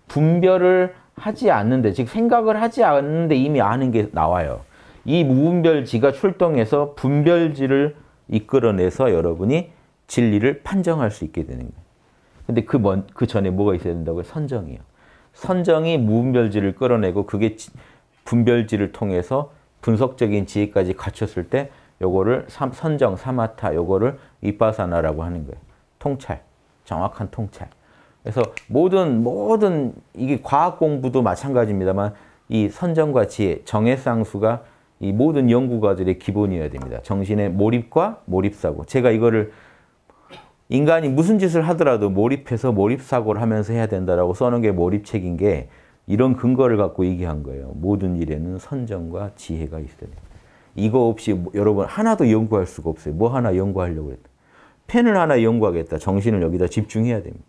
분별을 하지 않는데, 즉 생각을 하지 않는데 이미 아는 게 나와요. 이 무분별지가 출동해서 분별지를 이끌어내서 여러분이 진리를 판정할 수 있게 되는 거예요. 근데 그, 먼, 그 전에 뭐가 있어야 된다고요? 선정이요. 선정이 무분별지를 끌어내고 그게 분별지를 통해서 분석적인 지혜까지 갖췄을 때 요거를 선정, 사마타 요거를 입빠사나라고 하는 거예요. 통찰, 정확한 통찰. 그래서 모든 모든 이게 과학 공부도 마찬가지입니다만 이 선정과 지혜, 정의 쌍수가 이 모든 연구 가들의 기본이어야 됩니다. 정신의 몰입과 몰입사고. 제가 이거를 인간이 무슨 짓을 하더라도 몰입해서 몰입사고를 하면서 해야 된다라고 써놓은 게 몰입책인 게 이런 근거를 갖고 얘기한 거예요. 모든 일에는 선정과 지혜가 있어야 됩니다. 이거 없이 뭐 여러분 하나도 연구할 수가 없어요. 뭐 하나 연구하려고 했다. 펜을 하나 연구하겠다. 정신을 여기다 집중해야 됩니다.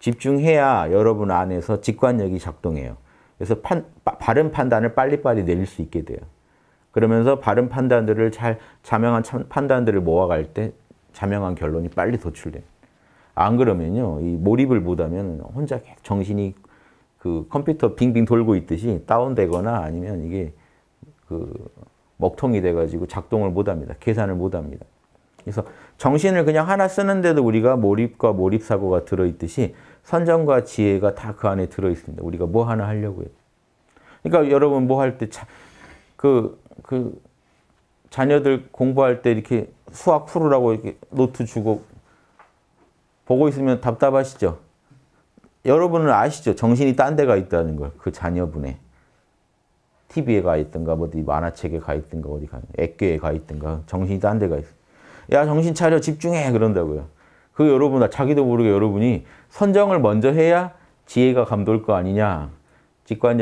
집중해야 여러분 안에서 직관력이 작동해요. 그래서 판, 바, 바른 판단을 빨리빨리 내릴 수 있게 돼요. 그러면서 바른 판단들을 잘 자명한 참, 판단들을 모아갈 때 자명한 결론이 빨리 도출됩니다. 안 그러면요. 이 몰입을 못하면 혼자 정신이 그 컴퓨터 빙빙 돌고 있듯이 다운되거나 아니면 이게 그 먹통이 돼가지고 작동을 못합니다. 계산을 못합니다. 그래서 정신을 그냥 하나 쓰는데도 우리가 몰입과 몰입사고가 들어있듯이 선정과 지혜가 다 그 안에 들어있습니다. 우리가 뭐 하나 하려고 해요. 그러니까 여러분 뭐 할 때 그, 그 자녀들 공부할 때 이렇게 수학 풀으라고 이렇게 노트 주고 보고 있으면 답답하시죠? 여러분은 아시죠? 정신이 딴 데가 있다는 걸, 그 자녀분의. TV에 가 있든가 뭐 어디 만화책에 가 있든가 어디 가 액교에 가 있든가 정신이 딴데가 있어. 야 정신 차려 집중해 그런다고요. 그 여러분 자기도 모르게 여러분이 선정을 먼저 해야 지혜가 감돌 거 아니냐.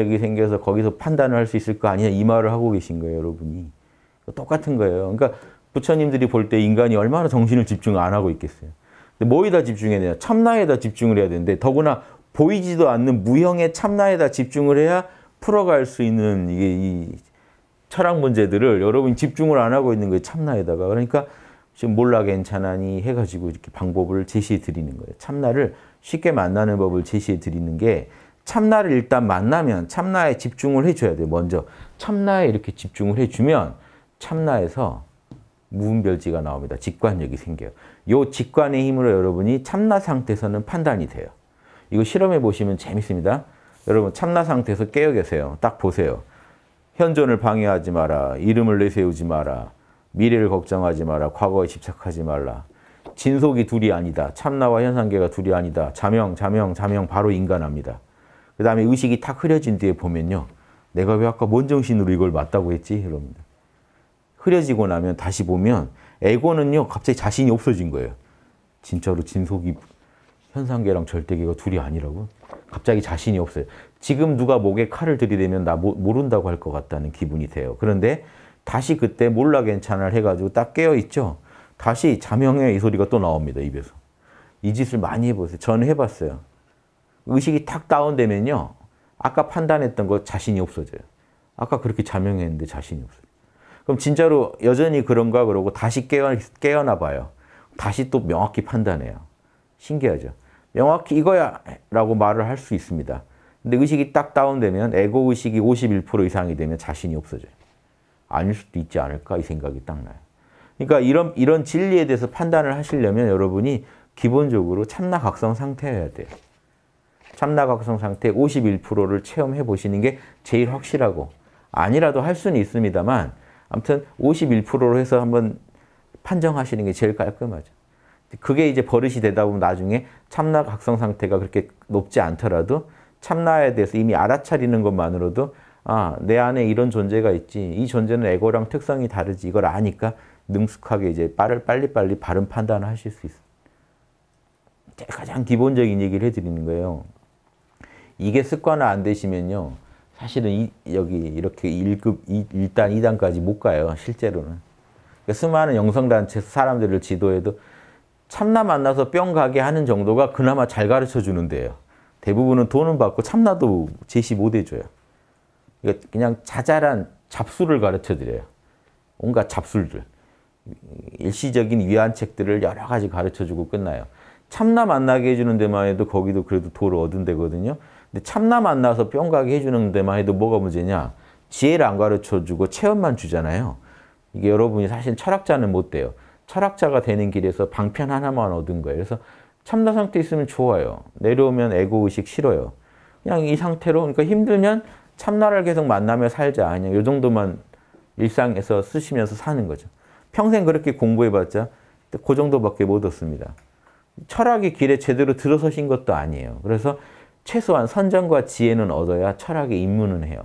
직관력이 생겨서 거기서 판단을 할 수 있을 거 아니냐 이 말을 하고 계신 거예요 여러분이. 똑같은 거예요. 그러니까 부처님들이 볼 때 인간이 얼마나 정신을 집중 안 하고 있겠어요. 근데 뭐에다 집중해야 되냐. 참나에다 집중을 해야 되는데 더구나 보이지도 않는 무형의 참나에다 집중을 해야 풀어갈 수 있는 이게 이 철학 문제들을 여러분이 집중을 안 하고 있는 거예요. 참나에다가. 그러니까 지금 몰라 괜찮아니 해가지고 이렇게 방법을 제시해 드리는 거예요. 참나를 쉽게 만나는 법을 제시해 드리는 게 참나를 일단 만나면 참나에 집중을 해줘야 돼요. 먼저 참나에 이렇게 집중을 해주면 참나에서 무분별지가 나옵니다. 직관력이 생겨요. 요 직관의 힘으로 여러분이 참나 상태에서는 판단이 돼요. 이거 실험해 보시면 재밌습니다. 여러분 참나 상태에서 깨어 계세요. 딱 보세요. 현존을 방해하지 마라. 이름을 내세우지 마라. 미래를 걱정하지 마라. 과거에 집착하지 말라. 진속이 둘이 아니다. 참나와 현상계가 둘이 아니다. 자명, 자명, 자명 바로 인간합니다. 그 다음에 의식이 탁 흐려진 뒤에 보면요. 내가 왜 아까 뭔 정신으로 이걸 맞다고 했지? 이럽니다. 흐려지고 나면 다시 보면 에고는요. 갑자기 자신이 없어진 거예요. 진짜로 진속이 현상계랑 절대계가 둘이 아니라고? 갑자기 자신이 없어요. 지금 누가 목에 칼을 들이대면 나 모, 모른다고 할 것 같다는 기분이 돼요. 그런데 다시 그때 몰라 괜찮을 해가지고 딱 깨어있죠? 다시 자명해 이 소리가 또 나옵니다. 입에서. 이 짓을 많이 해보세요. 저는 해봤어요. 의식이 탁 다운되면요. 아까 판단했던 거 자신이 없어져요. 아까 그렇게 자명했는데 자신이 없어요. 그럼 진짜로 여전히 그런가 그러고 다시 깨어, 깨어나 봐요. 다시 또 명확히 판단해요. 신기하죠? 명확히 이거야 라고 말을 할 수 있습니다. 근데 의식이 딱 다운되면 에고의식이 51% 이상이 되면 자신이 없어져요. 아닐 수도 있지 않을까 이 생각이 딱 나요. 그러니까 이런 이런 진리에 대해서 판단을 하시려면 여러분이 기본적으로 참나각성 상태여야 돼요. 참나각성 상태 51%를 체험해 보시는 게 제일 확실하고 아니라도 할 수는 있습니다만 아무튼 51%로 해서 한번 판정하시는 게 제일 깔끔하죠. 그게 이제 버릇이 되다 보면 나중에 참나 각성 상태가 그렇게 높지 않더라도 참나에 대해서 이미 알아차리는 것만으로도 아, 내 안에 이런 존재가 있지. 이 존재는 에고랑 특성이 다르지. 이걸 아니까 능숙하게 이제 빠를 빨리빨리 바른 판단을 하실 수있어가장 기본적인 얘기를 해드리는 거예요. 이게 습관화 안 되시면요. 사실은 이, 여기 이렇게 1급, 1단, 2단까지 못 가요. 실제로는. 그러니까 수많은 영성단체 사람들을 지도해도 참나 만나서 뿅 가게 하는 정도가 그나마 잘 가르쳐 주는데요. 대부분은 돈은 받고 참나도 제시 못 해줘요. 그냥 자잘한 잡수를 가르쳐 드려요. 온갖 잡술들. 일시적인 위안책들을 여러 가지 가르쳐 주고 끝나요. 참나 만나게 해주는 데만 해도 거기도 그래도 도를 얻은 데거든요. 근데 참나 만나서 뿅 가게 해주는 데만 해도 뭐가 문제냐. 지혜를 안 가르쳐 주고 체험만 주잖아요. 이게 여러분이 사실 철학자는 못 돼요. 철학자가 되는 길에서 방편 하나만 얻은 거예요. 그래서 참나 상태 있으면 좋아요. 내려오면 에고의식 싫어요. 그냥 이 상태로 그러니까 힘들면 참나를 계속 만나며 살자. 그냥 이 정도만 일상에서 쓰시면서 사는 거죠. 평생 그렇게 공부해봤자 그 정도밖에 못 얻습니다. 철학의 길에 제대로 들어서신 것도 아니에요. 그래서 최소한 선정과 지혜는 얻어야 철학의 입문은 해요.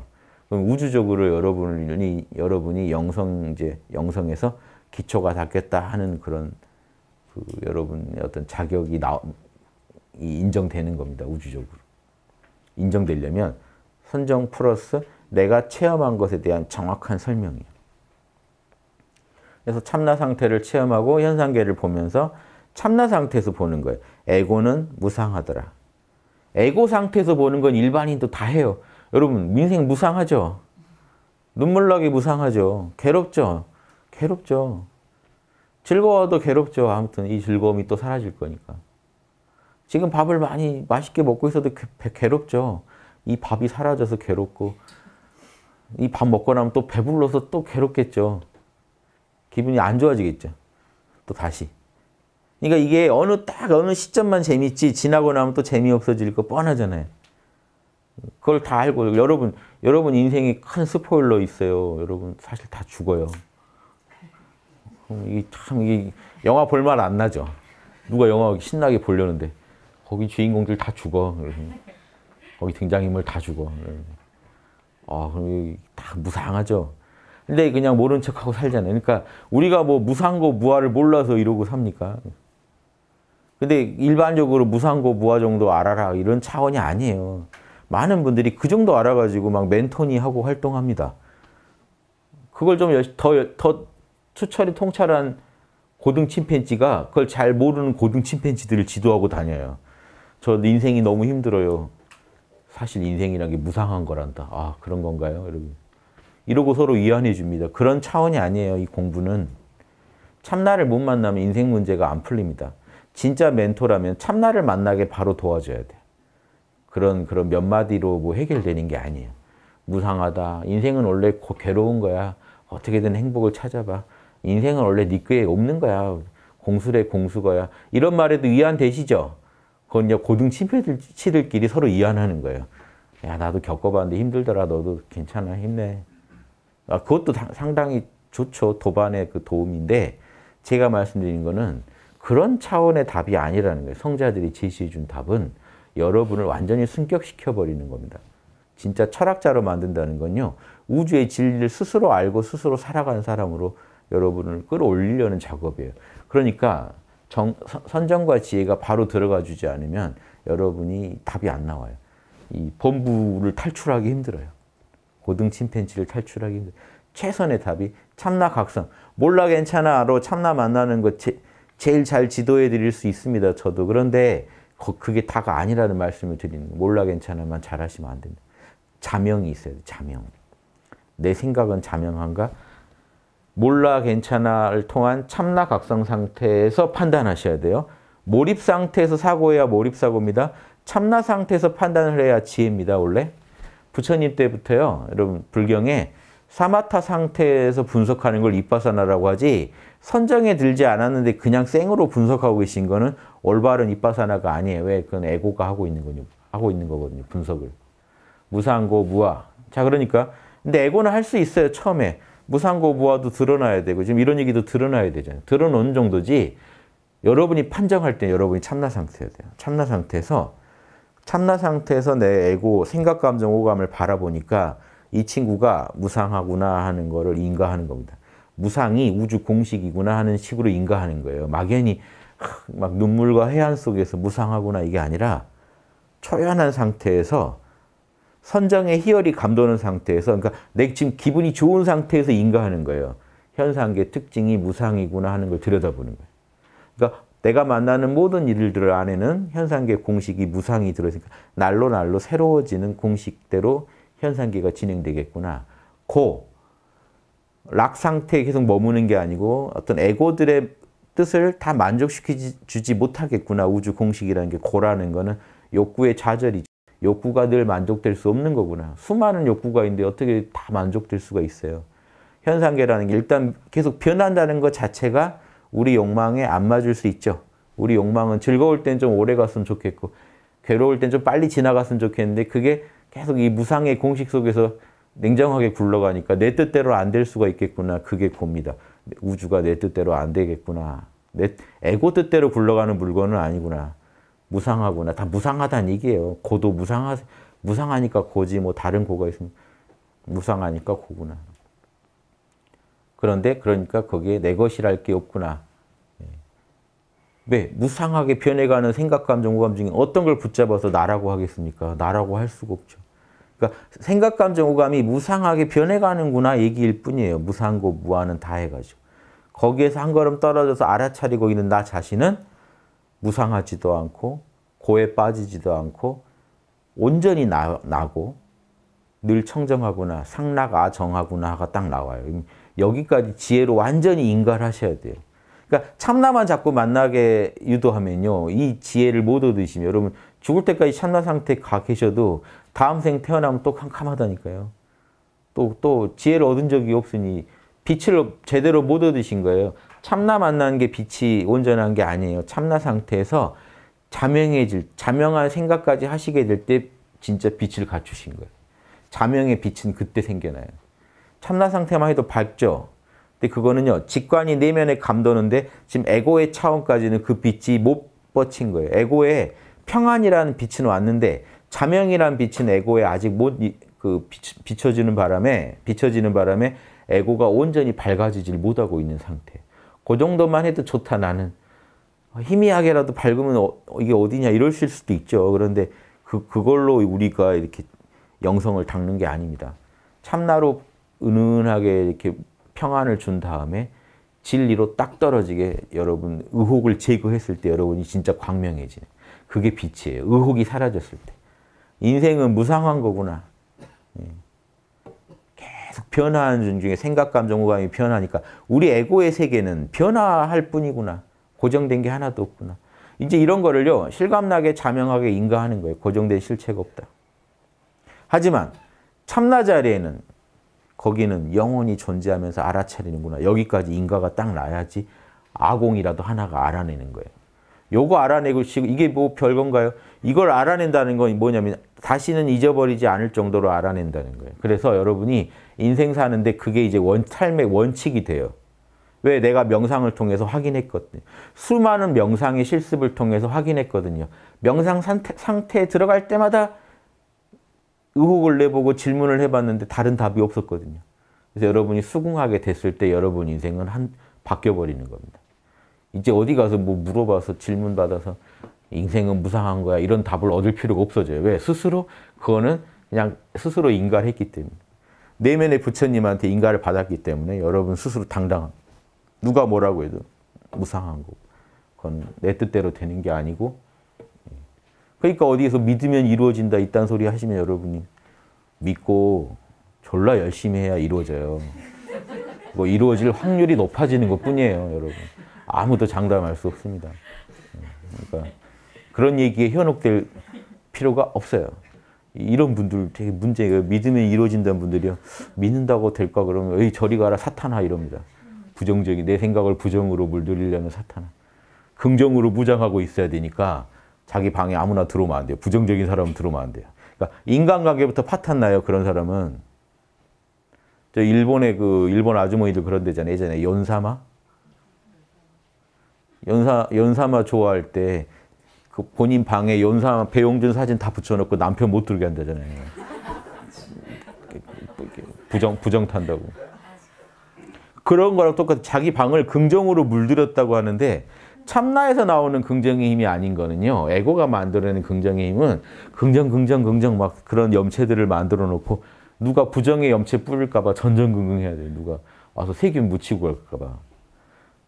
우주적으로 여러분이 여러분이 영성 이제 영성에서 기초가 닿겠다 하는 그런 그 여러분의 어떤 자격이 나, 인정되는 겁니다. 우주적으로. 인정되려면 선정 플러스 내가 체험한 것에 대한 정확한 설명이에요. 그래서 참나 상태를 체험하고 현상계를 보면서 참나 상태에서 보는 거예요. 에고는 무상하더라. 에고 상태에서 보는 건 일반인도 다 해요. 여러분 민생 무상하죠? 눈물 나게 무상하죠? 괴롭죠? 괴롭죠. 즐거워도 괴롭죠. 아무튼 이 즐거움이 또 사라질 거니까. 지금 밥을 많이 맛있게 먹고 있어도 괴, 롭죠이 밥이 사라져서 괴롭고 이 밥 먹고 나면 또 배불러서 또 괴롭겠죠. 기분이 안 좋아지겠죠. 또 다시. 그러니까 이게 어느 딱 어느 시점만 재밌지 지나고 나면 또 재미없어질 거 뻔하잖아요. 그걸 다 알고 여러분 여러분 인생이 큰 스포일러 있어요. 여러분 사실 다 죽어요. 음, 이게 참, 이 영화 볼만 안 나죠. 누가 영화 신나게 보려는데. 거기 주인공들 다 죽어. 거기 등장인물 다 죽어. 아, 그럼 다 무상하죠. 근데 그냥 모른 척하고 살잖아요. 그러니까 우리가 뭐 무상고 무아를 몰라서 이러고 삽니까? 근데 일반적으로 무상고 무아 정도 알아라 이런 차원이 아니에요. 많은 분들이 그 정도 알아가지고 막 멘토니 하고 활동합니다. 그걸 좀 더, 더 수철이 통찰한 고등 침팬지가 그걸 잘 모르는 고등 침팬지들을 지도하고 다녀요. 저 인생이 너무 힘들어요. 사실 인생이란 게 무상한 거란다. 아 그런 건가요? 여러분. 이러고 서로 위안해 줍니다. 그런 차원이 아니에요. 이 공부는. 참나를 못 만나면 인생 문제가 안 풀립니다. 진짜 멘토라면 참나를 만나게 바로 도와줘야 돼. 그런 그런 몇 마디로 뭐 해결되는 게 아니에요. 무상하다. 인생은 원래 괴로운 거야. 어떻게든 행복을 찾아봐. 인생은 원래 니꺼에 네 없는 거야. 공수래 공수거야. 이런 말에도 위안되시죠 그건 이제 고등 친필치들끼리 서로 이안하는 거예요. 야 나도 겪어봤는데 힘들더라. 너도 괜찮아. 힘내. 아, 그것도 상당히 좋죠. 도반의 그 도움인데 제가 말씀드린 거는 그런 차원의 답이 아니라는 거예요. 성자들이 제시해준 답은 여러분을 완전히 승격시켜버리는 겁니다. 진짜 철학자로 만든다는 건요. 우주의 진리를 스스로 알고 스스로 살아가는 사람으로 여러분을 끌어올리려는 작업이에요. 그러니까 정, 선정과 지혜가 바로 들어가 주지 않으면 여러분이 답이 안 나와요. 이 범부를 탈출하기 힘들어요. 고등 침팬지를 탈출하기 힘들어요. 최선의 답이 참나 각성. 몰라 괜찮아로 참나 만나는 것 제, 제일 잘 지도해 드릴 수 있습니다. 저도. 그런데 그게 다가 아니라는 말씀을 드리는 거예요. 몰라 괜찮아만 잘하시면 안 됩니다. 자명이 있어야 돼요. 자명. 내 생각은 자명한가? 몰라 괜찮아를 통한 참나각성 상태에서 판단하셔야 돼요. 몰입 상태에서 사고해야 몰입 사고입니다. 참나 상태에서 판단을 해야 지혜입니다. 원래 부처님 때부터요. 여러분 불경에 사마타 상태에서 분석하는 걸 이빠사나라고 하지 선정에 들지 않았는데 그냥 생으로 분석하고 계신 거는 올바른 이빠사나가 아니에요. 왜? 그건 에고가 하고 있는 거요 하고 있는 거거든요. 분석을. 무상고 무아. 자 그러니까 근데 에고는 할 수 있어요. 처음에. 무상고부와도 드러나야 되고 지금 이런 얘기도 드러나야 되잖아요. 드러놓은 정도지 여러분이 판정할 때 여러분이 참나 상태여야 돼요. 참나 상태에서 참나 상태에서 내 에고, 생각, 감정, 오감을 바라보니까 이 친구가 무상하구나 하는 거를 인가하는 겁니다. 무상이 우주 공식이구나 하는 식으로 인가하는 거예요. 막연히 막 눈물과 해안 속에서 무상하구나 이게 아니라 초연한 상태에서 선장의 희열이 감도는 상태에서 그러니까 내 지금 기분이 좋은 상태에서 인가하는 거예요. 현상계 특징이 무상이구나 하는 걸 들여다보는 거예요. 그러니까 내가 만나는 모든 일들 안에는 현상계 공식이 무상이 들어있으니까 날로 날로 새로워지는 공식대로 현상계가 진행되겠구나. 고락 상태에 계속 머무는 게 아니고 어떤 에고들의 뜻을 다 만족시키지 못하겠구나. 우주 공식이라는 게 고라는 거는 욕구의 좌절이죠. 욕구가 늘 만족될 수 없는 거구나. 수많은 욕구가 있는데 어떻게 다 만족될 수가 있어요. 현상계라는 게 일단 계속 변한다는 것 자체가 우리 욕망에 안 맞을 수 있죠. 우리 욕망은 즐거울 땐 좀 오래 갔으면 좋겠고 괴로울 땐 좀 빨리 지나갔으면 좋겠는데 그게 계속 이 무상의 공식 속에서 냉정하게 굴러가니까 내 뜻대로 안 될 수가 있겠구나. 그게 고입니다. 우주가 내 뜻대로 안 되겠구나. 내 에고 뜻대로 굴러가는 물건은 아니구나. 무상하구나. 다 무상하다는 얘기예요. 고도 무상하, 무상하니까 고지 뭐 다른 고가 있으면 무상하니까 고구나. 그런데 그러니까 거기에 내 것이랄 게 없구나. 예. 왜? 무상하게 변해가는 생각, 감정, 오감 중에 어떤 걸 붙잡아서 나라고 하겠습니까? 나라고 할 수가 없죠. 그러니까 생각, 감정, 오감이 무상하게 변해가는구나 얘기일 뿐이에요. 무상고 무한은 다 해가지고. 거기에서 한 걸음 떨어져서 알아차리고 있는 나 자신은 무상하지도 않고 고에 빠지지도 않고 온전히 나, 나고 늘 청정하구나 상락아정하구나 가딱 나와요. 음, 여기까지 지혜로 완전히 인가 하셔야 돼요. 그러니까 참나만 자꾸 만나게 유도하면요. 이 지혜를 못 얻으시면 여러분 죽을 때까지 참나 상태에 가 계셔도 다음 생 태어나면 또 캄캄하다니까요. 또, 또 지혜를 얻은 적이 없으니 빛을 제대로 못 얻으신 거예요. 참나 만난 게 빛이 온전한 게 아니에요. 참나 상태에서 자명해질, 자명한 생각까지 하시게 될 때 진짜 빛을 갖추신 거예요. 자명의 빛은 그때 생겨나요. 참나 상태만 해도 밝죠. 근데 그거는요. 직관이 내면에 감도는데 지금 에고의 차원까지는 그 빛이 못 뻗친 거예요. 에고의 평안이라는 빛은 왔는데 자명이라는 빛은 에고에 아직 못 그 비춰지는 바람에 비춰지는 바람에 에고가 온전히 밝아지질 못하고 있는 상태. 그 정도만 해도 좋다 나는. 어, 희미하게라도 밝으면 어, 이게 어디냐 이러실 수도 있죠. 그런데 그, 그걸로 우리가 이렇게 영성을 닦는 게 아닙니다. 참나로 은은하게 이렇게 평안을 준 다음에 진리로 딱 떨어지게 여러분 의혹을 제거했을 때 여러분이 진짜 광명해지는 그게 빛이에요. 의혹이 사라졌을 때. 인생은 무상한 거구나. 예. 계 변화하는 중에 생각, 감정, 호감이 변하니까 우리 에고의 세계는 변화할 뿐이구나. 고정된 게 하나도 없구나. 이제 이런 거를요. 실감나게 자명하게 인가하는 거예요. 고정된 실체가 없다. 하지만 참나 자리에는 거기는 영혼이 존재하면서 알아차리는구나. 여기까지 인가가 딱 나야지 아공이라도 하나가 알아내는 거예요. 요거 알아내고 이게 뭐 별건가요? 이걸 알아낸다는 건 뭐냐면 다시는 잊어버리지 않을 정도로 알아낸다는 거예요. 그래서 여러분이 인생 사는데 그게 이제 원, 삶의 원칙이 돼요. 왜 내가 명상을 통해서 확인했거든요. 수많은 명상의 실습을 통해서 확인했거든요. 명상 상태, 상태에 들어갈 때마다 의혹을 내보고 질문을 해봤는데 다른 답이 없었거든요. 그래서 여러분이 수긍하게 됐을 때 여러분 인생은 한 바뀌어버리는 겁니다. 이제 어디 가서 뭐 물어봐서 질문받아서 인생은 무상한 거야 이런 답을 얻을 필요가 없어져요. 왜? 스스로 그거는 그냥 스스로 인가를 했기 때문에. 내면의 부처님한테 인가를 받았기 때문에 여러분 스스로 당당한 누가 뭐라고 해도 무상한 거. 그건 내 뜻대로 되는 게 아니고 그러니까 어디에서 믿으면 이루어진다 이딴 소리 하시면 여러분이 믿고 졸라 열심히 해야 이루어져요. 뭐 이루어질 확률이 높아지는 것 뿐이에요, 여러분. 아무도 장담할 수 없습니다. 그러니까 그런 얘기에 현혹될 필요가 없어요. 이런 분들 되게 문제예 그 믿음에 이루어진다는 분들이요. 믿는다고 될까 그러면 이 저리 가라 사탄아 이럽니다. 부정적인 내 생각을 부정으로 물들이려면 사탄아. 긍정으로 무장하고 있어야 되니까 자기 방에 아무나 들어오면 안 돼요. 부정적인 사람은 들어오면 안 돼요. 그러니까 인간관계부터 파탄 나요. 그런 사람은. 저 일본의 그 일본 아주머니들 그런 데잖아요. 예전에 연사마. 연사 연사마 좋아할 때그 본인 방에 연상 배용준 사진 다 붙여놓고 남편 못 들게 한다잖아요. 부정 부정 탄다고. 그런 거랑 똑같이 자기 방을 긍정으로 물들였다고 하는데 참나에서 나오는 긍정의 힘이 아닌 거는요. 에고가 만들어낸 긍정의 힘은 긍정 긍정 긍정 막 그런 염체들을 만들어 놓고 누가 부정의 염체 뿌릴까 봐 전전긍긍해야 돼요. 누가 와서 세균 묻히고 갈까 봐.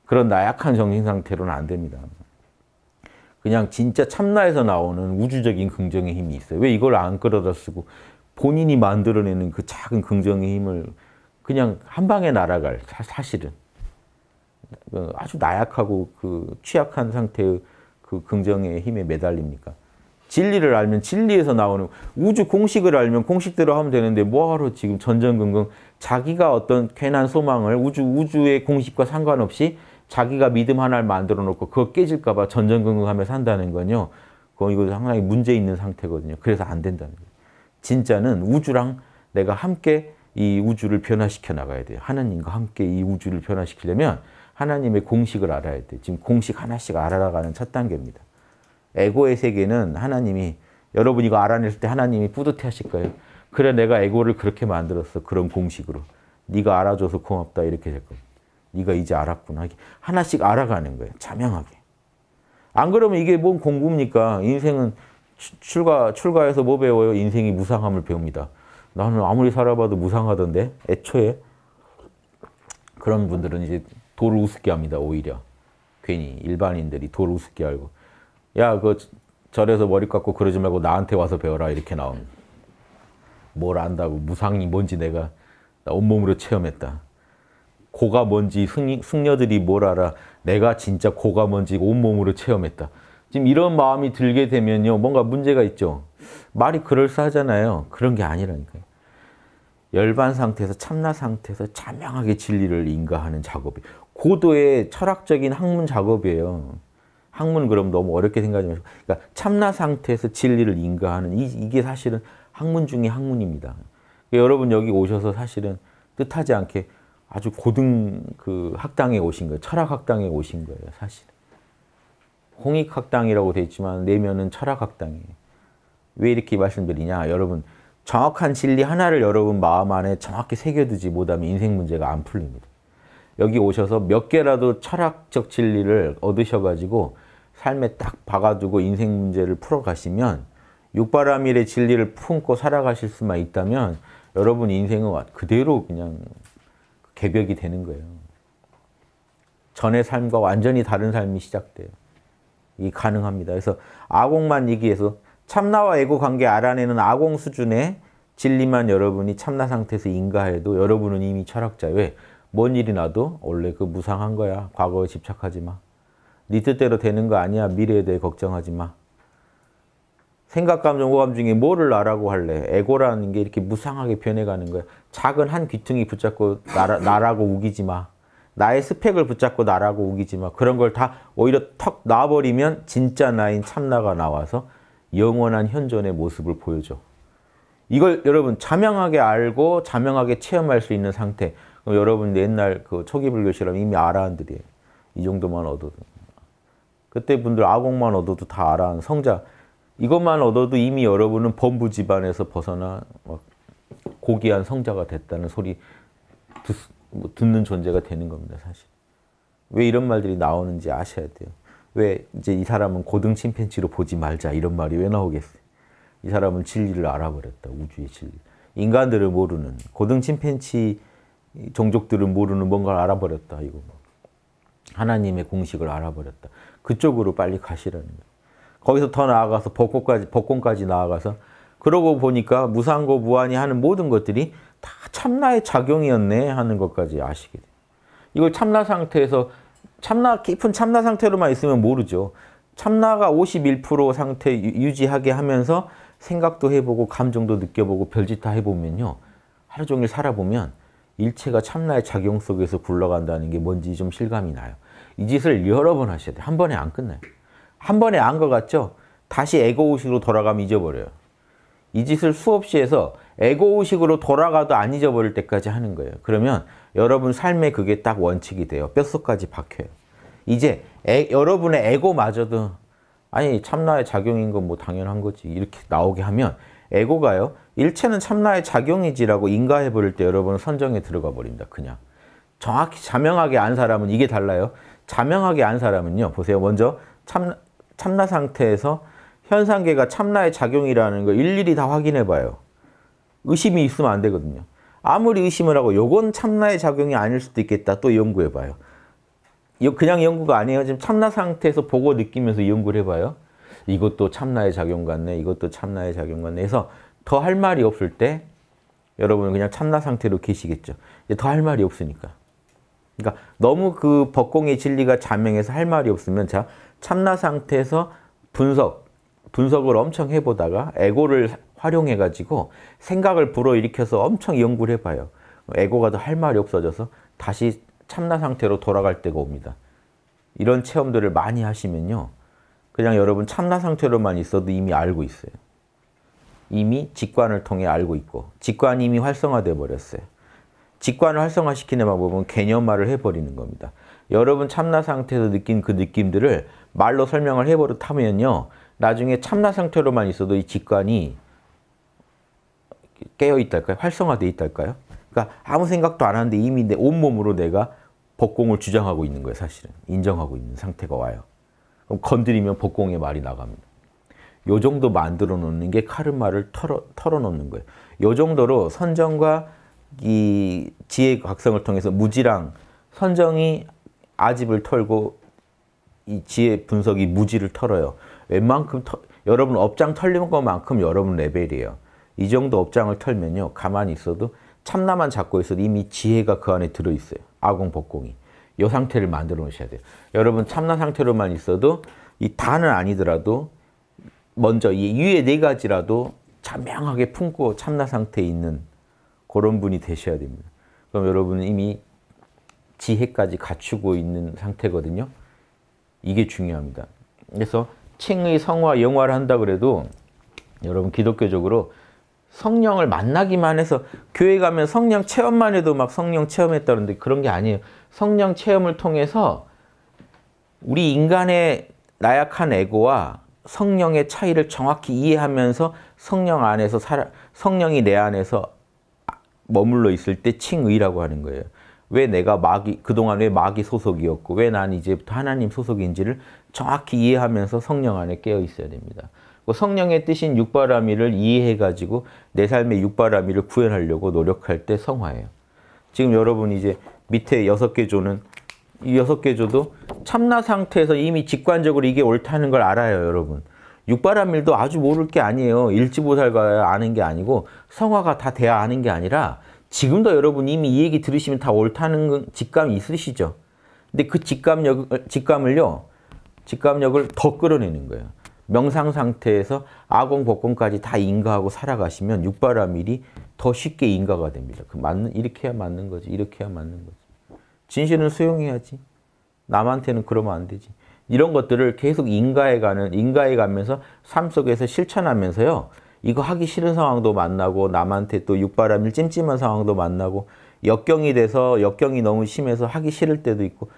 그런 나약한 정신 상태로는 안 됩니다. 그냥 진짜 참나에서 나오는 우주적인 긍정의 힘이 있어요. 왜 이걸 안 끌어다 쓰고 본인이 만들어내는 그 작은 긍정의 힘을 그냥 한 방에 날아갈 사, 실은 그 아주 나약하고 그 취약한 상태의 그 긍정의 힘에 매달립니까? 진리를 알면 진리에서 나오는 우주 공식을 알면 공식대로 하면 되는데 뭐하러 지금 전전긍긍 자기가 어떤 괜한 소망을 우주 우주의 공식과 상관없이 자기가 믿음 하나를 만들어 놓고 그거 깨질까 봐 전전긍긍하며 산다는 건요. 그건 이거 상당히 문제 있는 상태거든요. 그래서 안 된다는 거예요. 진짜는 우주랑 내가 함께 이 우주를 변화시켜 나가야 돼요. 하나님과 함께 이 우주를 변화시키려면 하나님의 공식을 알아야 돼. 지금 공식 하나씩 알아가는 첫 단계입니다. 에고의 세계는 하나님이 여러분 이거 알아냈때 하나님이 뿌듯해 하실 거예요. 그래 내가 에고를 그렇게 만들었어. 그런 공식으로. 네가 알아줘서 고맙다 이렇게 될 겁니다. 네가 이제 알았구나. 하나씩 알아가는 거예요. 자명하게. 안 그러면 이게 뭔 공부입니까? 인생은 출가, 출가해서 뭐 배워요? 인생이 무상함을 배웁니다. 나는 아무리 살아봐도 무상하던데? 애초에? 그런 분들은 이제 도를 우습게 합니다, 오히려. 괜히 일반인들이 도를 우습게 알고. 야, 그 절에서 머리 깎고 그러지 말고 나한테 와서 배워라 이렇게 나옵뭘 안다고 무상이 뭔지 내가 온몸으로 체험했다. 고가 뭔지 숙녀들이 뭘 알아 내가 진짜 고가 뭔지 온몸으로 체험했다. 지금 이런 마음이 들게 되면요. 뭔가 문제가 있죠. 말이 그럴싸하잖아요. 그런 게 아니라니까요. 열반 상태에서 참나 상태에서 자명하게 진리를 인가하는 작업이 고도의 철학적인 학문 작업이에요. 학문 그럼 너무 어렵게 생각하지 마시고 그러니까 참나 상태에서 진리를 인가하는 이, 게 사실은 학문 중의 학문입니다. 그러니까 여러분 여기 오셔서 사실은 뜻하지 않게 아주 고등 그 학당에 오신 거예요. 철학 학당에 오신 거예요, 사실. 홍익 학당이라고 돼 있지만 내면은 철학 학당이에요. 왜 이렇게 말씀드리냐? 여러분 정확한 진리 하나를 여러분 마음 안에 정확히 새겨두지 못하면 인생 문제가 안 풀립니다. 여기 오셔서 몇 개라도 철학적 진리를 얻으셔가지고 삶에 딱 박아두고 인생 문제를 풀어가시면 육바라밀의 진리를 품고 살아가실 수만 있다면 여러분 인생은 그대로 그냥 개벽이 되는 거예요. 전의 삶과 완전히 다른 삶이 시작돼요. 이 가능합니다. 그래서 아공만 이기에서 참나와 애고 관계 알아내는 아공 수준의 진리만 여러분이 참나 상태에서 인가해도 여러분은 이미 철학자. 왜? 뭔 일이 나도 원래 그 무상한 거야. 과거에 집착하지 마. 네 뜻대로 되는 거 아니야. 미래에 대해 걱정하지 마. 생각감, 정보감 중에 뭐를 나라고 할래? 에고라는 게 이렇게 무상하게 변해가는 거야. 작은 한 귀퉁이 붙잡고 나라, 나라고 우기지 마. 나의 스펙을 붙잡고 나라고 우기지 마. 그런 걸 다 오히려 턱 놔버리면 진짜 나인 참나가 나와서 영원한 현존의 모습을 보여줘. 이걸 여러분 자명하게 알고 자명하게 체험할 수 있는 상태. 여러분 옛날 그 초기 불교시라 이미 아라한들이에요. 이 정도만 얻어도. 그때 분들 아공만 얻어도 다 아라한 성자. 이것만 얻어도 이미 여러분은 범부 집안에서 벗어나 고귀한 성자가 됐다는 소리 듣, 뭐 는 존재가 되는 겁니다, 사실. 왜 이런 말들이 나오는지 아셔야 돼요. 왜 이제 이 사람은 고등 침팬지로 보지 말자 이런 말이 왜 나오겠어요? 이 사람은 진리를 알아버렸다, 우주의 진리. 인간들을 모르는, 고등 침팬지 종족들은 모르는 뭔가를 알아버렸다, 이거. 뭐. 하나님의 공식을 알아버렸다. 그쪽으로 빨리 가시라는 거예요. 거기서 더 나아가서 복고까지, 복권까지 나아가서 그러고 보니까 무상고 무한이 하는 모든 것들이 다 참나의 작용이었네 하는 것까지 아시게 돼요. 이걸 참나 상태에서 참나 깊은 참나 상태로만 있으면 모르죠. 참나가 51% 상태 유지하게 하면서 생각도 해보고 감정도 느껴보고 별짓 다 해보면요. 하루 종일 살아보면 일체가 참나의 작용 속에서 굴러간다는 게 뭔지 좀 실감이 나요. 이 짓을 여러 번 하셔야 돼요. 한 번에 안 끝나요. 한 번에 안 것 같죠? 다시 에고의식으로 돌아가면 잊어버려요. 이 짓을 수없이 해서 에고의식으로 돌아가도 안 잊어버릴 때까지 하는 거예요. 그러면 여러분 삶에 그게 딱 원칙이 돼요. 뼛속까지 박혀요. 이제 에, 여러분의 에고마저도 아니 참나의 작용인 건 뭐 당연한 거지 이렇게 나오게 하면 에고가요. 일체는 참나의 작용이지라고 인가해버릴 때 여러분은 선정에 들어가 버립니다. 그냥. 정확히 자명하게 안 사람은 이게 달라요. 자명하게 안 사람은요. 보세요. 먼저 참 참나 상태에서 현상계가 참나의 작용이라는 걸 일일이 다 확인해 봐요. 의심이 있으면 안 되거든요. 아무리 의심을 하고 요건 참나의 작용이 아닐 수도 있겠다 또 연구해 봐요. 그냥 연구가 아니에요. 지금 참나 상태에서 보고 느끼면서 연구를 해봐요. 이것도 참나의 작용 같네. 이것도 참나의 작용 같네. 해서 더 할 말이 없을 때 여러분은 그냥 참나 상태로 계시겠죠. 더 할 말이 없으니까. 그러니까 너무 그 법공의 진리가 자명해서 할 말이 없으면 자 참나 상태에서 분석, 분석을 엄청 해보다가 에고를 활용해가지고 생각을 불어일으켜서 엄청 연구를 해봐요. 에고가 더 할 말이 없어져서 다시 참나 상태로 돌아갈 때가 옵니다. 이런 체험들을 많이 하시면요. 그냥 여러분 참나 상태로만 있어도 이미 알고 있어요. 이미 직관을 통해 알고 있고 직관이 이미 활성화돼 버렸어요. 직관을 활성화시키는 방법은 개념화를 해버리는 겁니다. 여러분 참나 상태에서 느낀 그 느낌들을 말로 설명을 해버릇하면요. 나중에 참나 상태로만 있어도 이 직관이 깨어있달까요? 활성화돼 있달까요? 그러니까 아무 생각도 안 하는데 이미 내 온몸으로 내가 복공을 주장하고 있는 거예요. 사실은. 인정하고 있는 상태가 와요. 그럼 건드리면 복공의 말이 나갑니다. 요 정도 만들어 놓는 게 카르마를 털어, 털어놓는 거예요. 요 정도로 선정과 이 지혜각성을 통해서 무지랑 선정이 아집을 털고 이 지혜 분석이 무지를 털어요. 웬만큼 터, 여러분 업장 털리는 것만큼 여러분 레벨이에요. 이 정도 업장을 털면요. 가만히 있어도 참나만 잡고 있어도 이미 지혜가 그 안에 들어있어요. 아공, 복공이. 이 상태를 만들어 놓으셔야 돼요. 여러분 참나 상태로만 있어도 이 다는 아니더라도 먼저 이 위에 네 가지라도 자명하게 품고 참나 상태에 있는 그런 분이 되셔야 됩니다. 그럼 여러분은 이미 지혜까지 갖추고 있는 상태거든요. 이게 중요합니다. 그래서 칭의 성화 영화를 한다 그래도 여러분 기독교적으로 성령을 만나기만 해서 교회 가면 성령 체험만 해도 막 성령 체험했다는데 그런 게 아니에요. 성령 체험을 통해서 우리 인간의 나약한 에고와 성령의 차이를 정확히 이해하면서 성령 안에서 살아, 성령이 내 안에서 머물러 있을 때 칭의라고 하는 거예요. 왜 내가 마귀 그동안 왜 마귀 소속이었고 왜 난 이제부터 하나님 소속인지를 정확히 이해하면서 성령 안에 깨어 있어야 됩니다. 그 성령의 뜻인 육바라미를 이해해가지고 내 삶의 육바라미를 구현하려고 노력할 때 성화예요. 지금 여러분 이제 밑에 여섯 개 조는 이 여섯 개 조도 참나 상태에서 이미 직관적으로 이게 옳다는 걸 알아요, 여러분. 육바라밀도 아주 모를 게 아니에요. 일지보살가 아는 게 아니고 성화가 다 돼야 아는 게 아니라 지금도 여러분 이미 이 얘기 들으시면 다 옳다는 직감이 있으시죠? 근데 그 직감력, 직감을요, 직감력을 더 끌어내는 거예요. 명상 상태에서 아공, 복공까지 다 인가하고 살아가시면 육바라밀이 더 쉽게 인가가 됩니다. 그 맞는, 이렇게 해야 맞는 거지. 이렇게 해야 맞는 거지. 진실은 수용해야지. 남한테는 그러면 안 되지. 이런 것들을 계속 인가해가는, 인가해가면서 삶 속에서 실천하면서요. 이거 하기 싫은 상황도 만나고 남한테 또 육바람일 찜찜한 상황도 만나고 역경이 돼서 역경이 너무 심해서 하기 싫을 때도 있고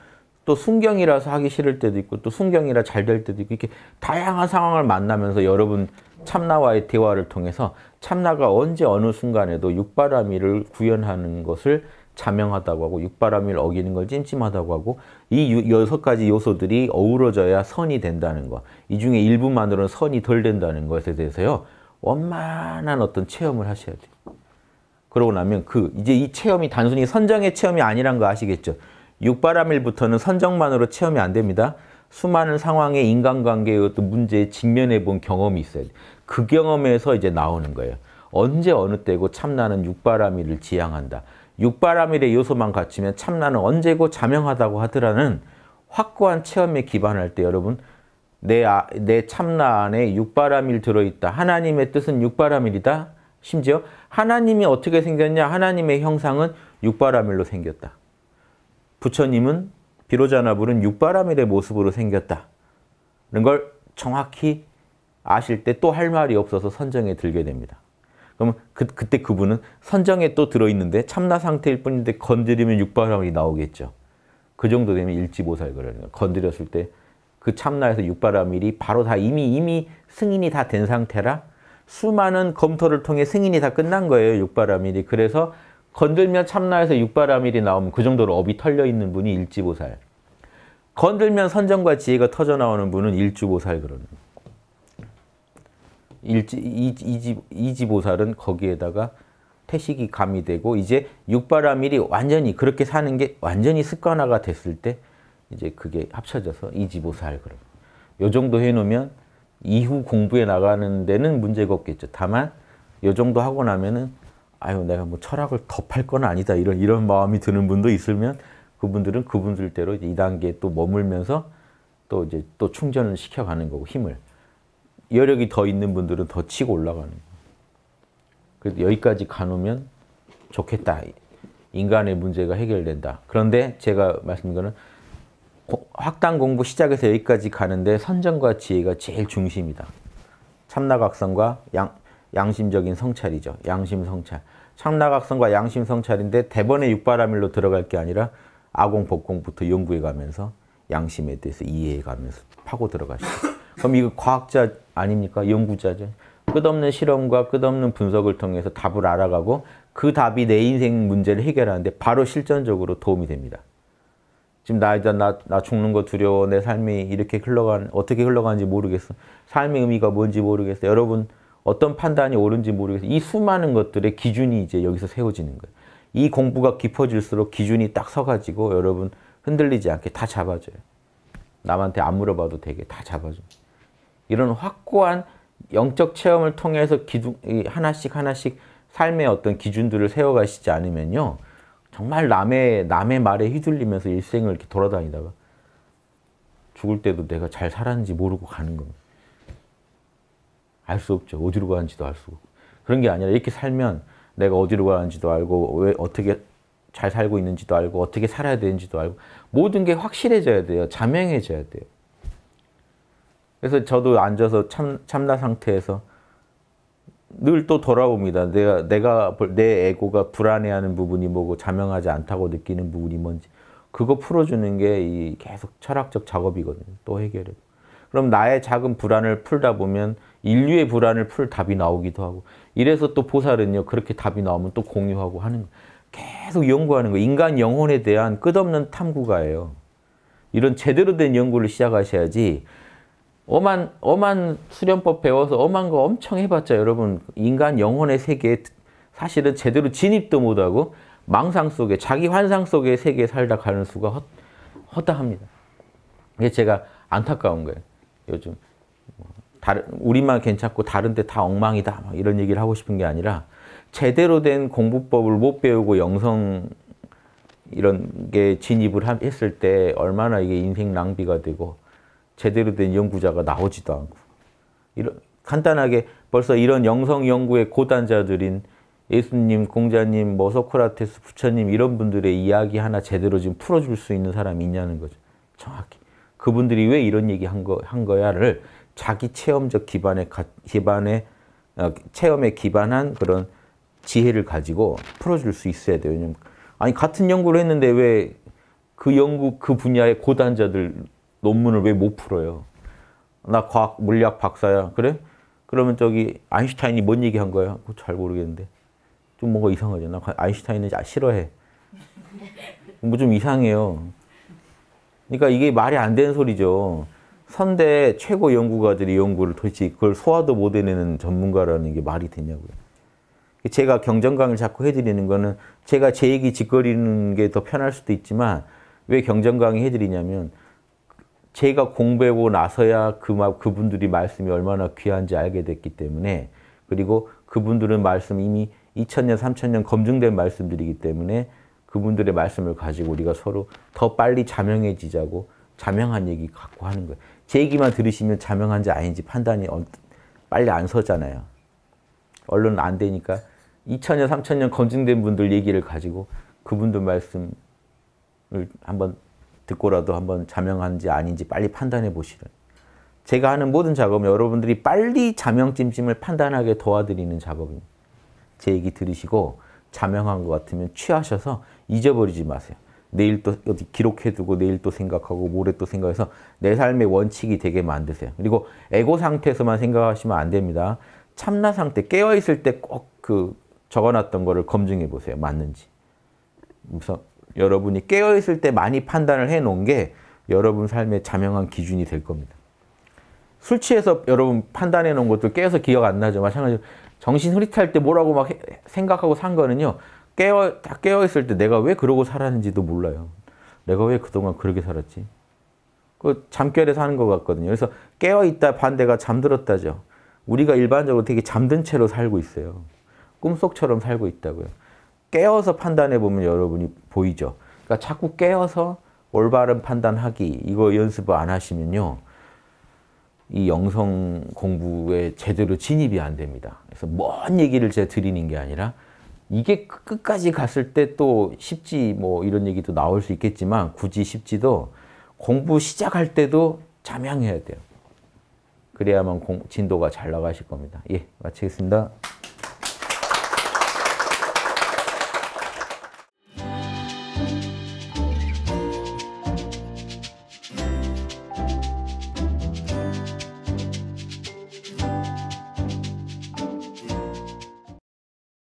또 순경이라서 하기 싫을 때도 있고 또 순경이라 잘 될 때도 있고 이렇게 다양한 상황을 만나면서 여러분 참나와의 대화를 통해서 참나가 언제 어느 순간에도 육바람이을 구현하는 것을 자명하다고 하고 육바람이 어기는 걸 찜찜하다고 하고 이 유, 여섯 가지 요소들이 어우러져야 선이 된다는 것 이 중에 일부만으로는 선이 덜 된다는 것에 대해서요. 원만한 어떤 체험을 하셔야 돼요. 그러고 나면 그 이제 이 체험이 단순히 선정의 체험이 아니란 거 아시겠죠? 육바람일부터는 선정만으로 체험이 안 됩니다. 수많은 상황의 인간관계의 어떤 문제에 직면해 본 경험이 있어야 돼. 그 경험에서 이제 나오는 거예요. 언제 어느 때고 참나는 육바람일을 지향한다. 육바람일의 요소만 갖추면 참나는 언제고 자명하다고 하더라는 확고한 체험에 기반할 때 여러분 내, 아, 내 참나 안에 육바라밀 들어있다. 하나님의 뜻은 육바라밀이다. 심지어 하나님이 어떻게 생겼냐? 하나님의 형상은 육바라밀로 생겼다. 부처님은 비로자나불은 육바라밀의 모습으로 생겼다. 이런 걸 정확히 아실 때 또 할 말이 없어서 선정에 들게 됩니다. 그러 그, 그때 그분은 선정에 또 들어있는데 참나 상태일 뿐인데 건드리면 육바라밀이 나오겠죠. 그 정도 되면 일지보살거려요. 건드렸을 때그 참나에서 육바라밀이 바로 다 이미 이미 승인이 다 된 상태라 수많은 검토를 통해 승인이 다 끝난 거예요. 육바라밀이. 그래서 건들면 참나에서 육바라밀이 나오면 그 정도로 업이 털려 있는 분이 일지보살. 건들면 선정과 지혜가 터져 나오는 분은 일주보살 그러는 일지 이지 이지보살은 거기에다가 태식이 감이 되고 이제 육바라밀이 완전히 그렇게 사는 게 완전히 습관화가 됐을 때 이제 그게 합쳐져서 이지보살 그럼. 요 정도 해놓으면 이후 공부에 나가는 데는 문제가 없겠죠. 다만 요 정도 하고 나면은 아유 내가 뭐 철학을 덮할 건 아니다 이런 이런 마음이 드는 분도 있으면 그분들은 그분들대로 이 단계에 또 머물면서 또 이제 또 충전을 시켜가는 거고 힘을 여력이 더 있는 분들은 더 치고 올라가는 그래도 여기까지 가놓으면 좋겠다. 인간의 문제가 해결된다. 그런데 제가 말씀드린 거는 확당 공부 시작해서 여기까지 가는데 선정과 지혜가 제일 중심이다. 참나각성과 양, 양심적인 성찰이죠. 양심 성찰. 참나각성과 양심 성찰인데 대번에 육바라밀로 들어갈 게 아니라 아공, 복공부터 연구해 가면서 양심에 대해서 이해해 가면서 파고 들어가시죠. 그럼 이거 과학자 아닙니까? 연구자죠. 끝없는 실험과 끝없는 분석을 통해서 답을 알아가고 그 답이 내 인생 문제를 해결하는데 바로 실전적으로 도움이 됩니다. 지금 나 이제 나, 나 죽는 거 두려워. 내 삶이 이렇게 흘러간, 어떻게 흘러가는지 모르겠어. 삶의 의미가 뭔지 모르겠어. 여러분, 어떤 판단이 옳은지 모르겠어. 이 수많은 것들의 기준이 이제 여기서 세워지는 거예요. 이 공부가 깊어질수록 기준이 딱 서가지고 여러분 흔들리지 않게 다 잡아줘요. 남한테 안 물어봐도 되게 다 잡아줘요. 이런 확고한 영적 체험을 통해서 기둥, 하나씩 하나씩 삶의 어떤 기준들을 세워가시지 않으면요. 정말 남의 남의 말에 휘둘리면서 일생을 이렇게 돌아다니다가 죽을 때도 내가 잘 살았는지 모르고 가는 겁니다. 알 수 없죠. 어디로 가는지도 알 수 없고. 그런 게 아니라 이렇게 살면 내가 어디로 가는지도 알고 왜 어떻게 잘 살고 있는지도 알고 어떻게 살아야 되는지도 알고 모든 게 확실해져야 돼요. 자명해져야 돼요. 그래서 저도 앉아서 참, 참나 상태에서 늘또 돌아옵니다. 내가 내가 내 에고가 불안해하는 부분이 뭐고 자명하지 않다고 느끼는 부분이 뭔지 그거 풀어주는 게 이 계속 철학적 작업이거든요. 또 해결해. 그럼 나의 작은 불안을 풀다 보면 인류의 불안을 풀 답이 나오기도 하고 이래서 또 보살은요 그렇게 답이 나오면 또 공유하고 하는 계속 연구하는 거 인간 영혼에 대한 끝없는 탐구가예요. 이런 제대로 된 연구를 시작하셔야지 엄한, 엄한 수련법 배워서 엄한 거 엄청 해봤자 여러분 인간 영혼의 세계에 사실은 제대로 진입도 못하고 망상 속에 자기 환상 속의 세계에 살다 가는 수가 헛, 허다합니다. 이게 제가 안타까운 거예요. 요즘 뭐 다른, 우리만 괜찮고 다른 데 다 엉망이다 뭐 이런 얘기를 하고 싶은 게 아니라 제대로 된 공부법을 못 배우고 영성 이런 게 진입을 했을 때 얼마나 이게 인생 낭비가 되고 제대로 된 연구자가 나오지도 않고 이런 간단하게 벌써 이런 영성 연구의 고단자들인 예수님, 공자님, 뭐 소크라테스, 부처님 이런 분들의 이야기 하나 제대로 지금 풀어줄 수 있는 사람이 있냐는 거죠. 정확히. 그분들이 왜 이런 얘기 한, 거, 한 거야를 자기 체험적 기반에, 기반에, 어, 체험에 기반한 그런 지혜를 가지고 풀어줄 수 있어야 돼요. 왜냐면, 아니, 같은 연구를 했는데 왜 그 연구, 그 분야의 고단자들 논문을 왜 못 풀어요? 나 과학 물리학 박사야. 그래? 그러면 저기 아인슈타인이 뭔 얘기한 거야? 잘 모르겠는데. 좀 뭔가 이상하죠. 나 아인슈타인은 아, 싫어해. 뭐 좀 이상해요. 그러니까 이게 말이 안 되는 소리죠. 선대 최고 연구가들이 연구를 도대체 그걸 소화도 못 해내는 전문가라는 게 말이 되냐고요. 제가 경전 강의를 자꾸 해드리는 거는 제가 제 얘기 짓거리는 게 더 편할 수도 있지만 왜 경전 강의 해드리냐면 제가 공부하고 나서야 그, 그분들이 말씀이 얼마나 귀한지 알게 됐기 때문에 그리고 그분들은 말씀 이미 2000년, 3000년 검증된 말씀들이기 때문에 그분들의 말씀을 가지고 우리가 서로 더 빨리 자명해지자고 자명한 얘기 갖고 하는 거예요. 제 얘기만 들으시면 자명한지 아닌지 판단이 빨리 안 서잖아요. 언론은 안 되니까 2000년, 3000년 검증된 분들 얘기를 가지고 그분들 말씀을 한번 듣고라도 한번 자명한지 아닌지 빨리 판단해 보시는 제가 하는 모든 작업은 여러분들이 빨리 자명찜찜을 판단하게 도와드리는 작업입니다. 제 얘기 들으시고 자명한 것 같으면 취하셔서 잊어버리지 마세요. 내일 또 어디 기록해두고 내일 또 생각하고 모레 또 생각해서 내 삶의 원칙이 되게 만드세요. 그리고 에고 상태에서만 생각하시면 안 됩니다. 참나 상태, 깨어있을 때 꼭 그 적어놨던 거를 검증해 보세요. 맞는지. 우선 여러분이 깨어있을 때 많이 판단을 해 놓은 게 여러분 삶의 자명한 기준이 될 겁니다. 술 취해서 여러분 판단해 놓은 것도 깨어서 기억 안 나죠. 마찬가지로 정신 흐릿할 때 뭐라고 막 생각하고 산 거는요. 깨어, 딱 깨어있을 때 내가 왜 그러고 살았는지도 몰라요. 내가 왜 그동안 그렇게 살았지? 그 잠결에 사는 것 같거든요. 그래서 깨어있다 반대가 잠들었다죠. 우리가 일반적으로 되게 잠든 채로 살고 있어요. 꿈속처럼 살고 있다고요. 깨어서 판단해 보면 여러분이 보이죠. 그러니까 자꾸 깨어서 올바른 판단하기 이거 연습을 안 하시면요. 이 영성 공부에 제대로 진입이 안 됩니다. 그래서 먼 얘기를 제가 드리는 게 아니라 이게 끝까지 갔을 때 또 쉽지 뭐 이런 얘기도 나올 수 있겠지만 굳이 쉽지도 공부 시작할 때도 잠양해야 돼요. 그래야만 공, 진도가 잘 나가실 겁니다. 예, 마치겠습니다.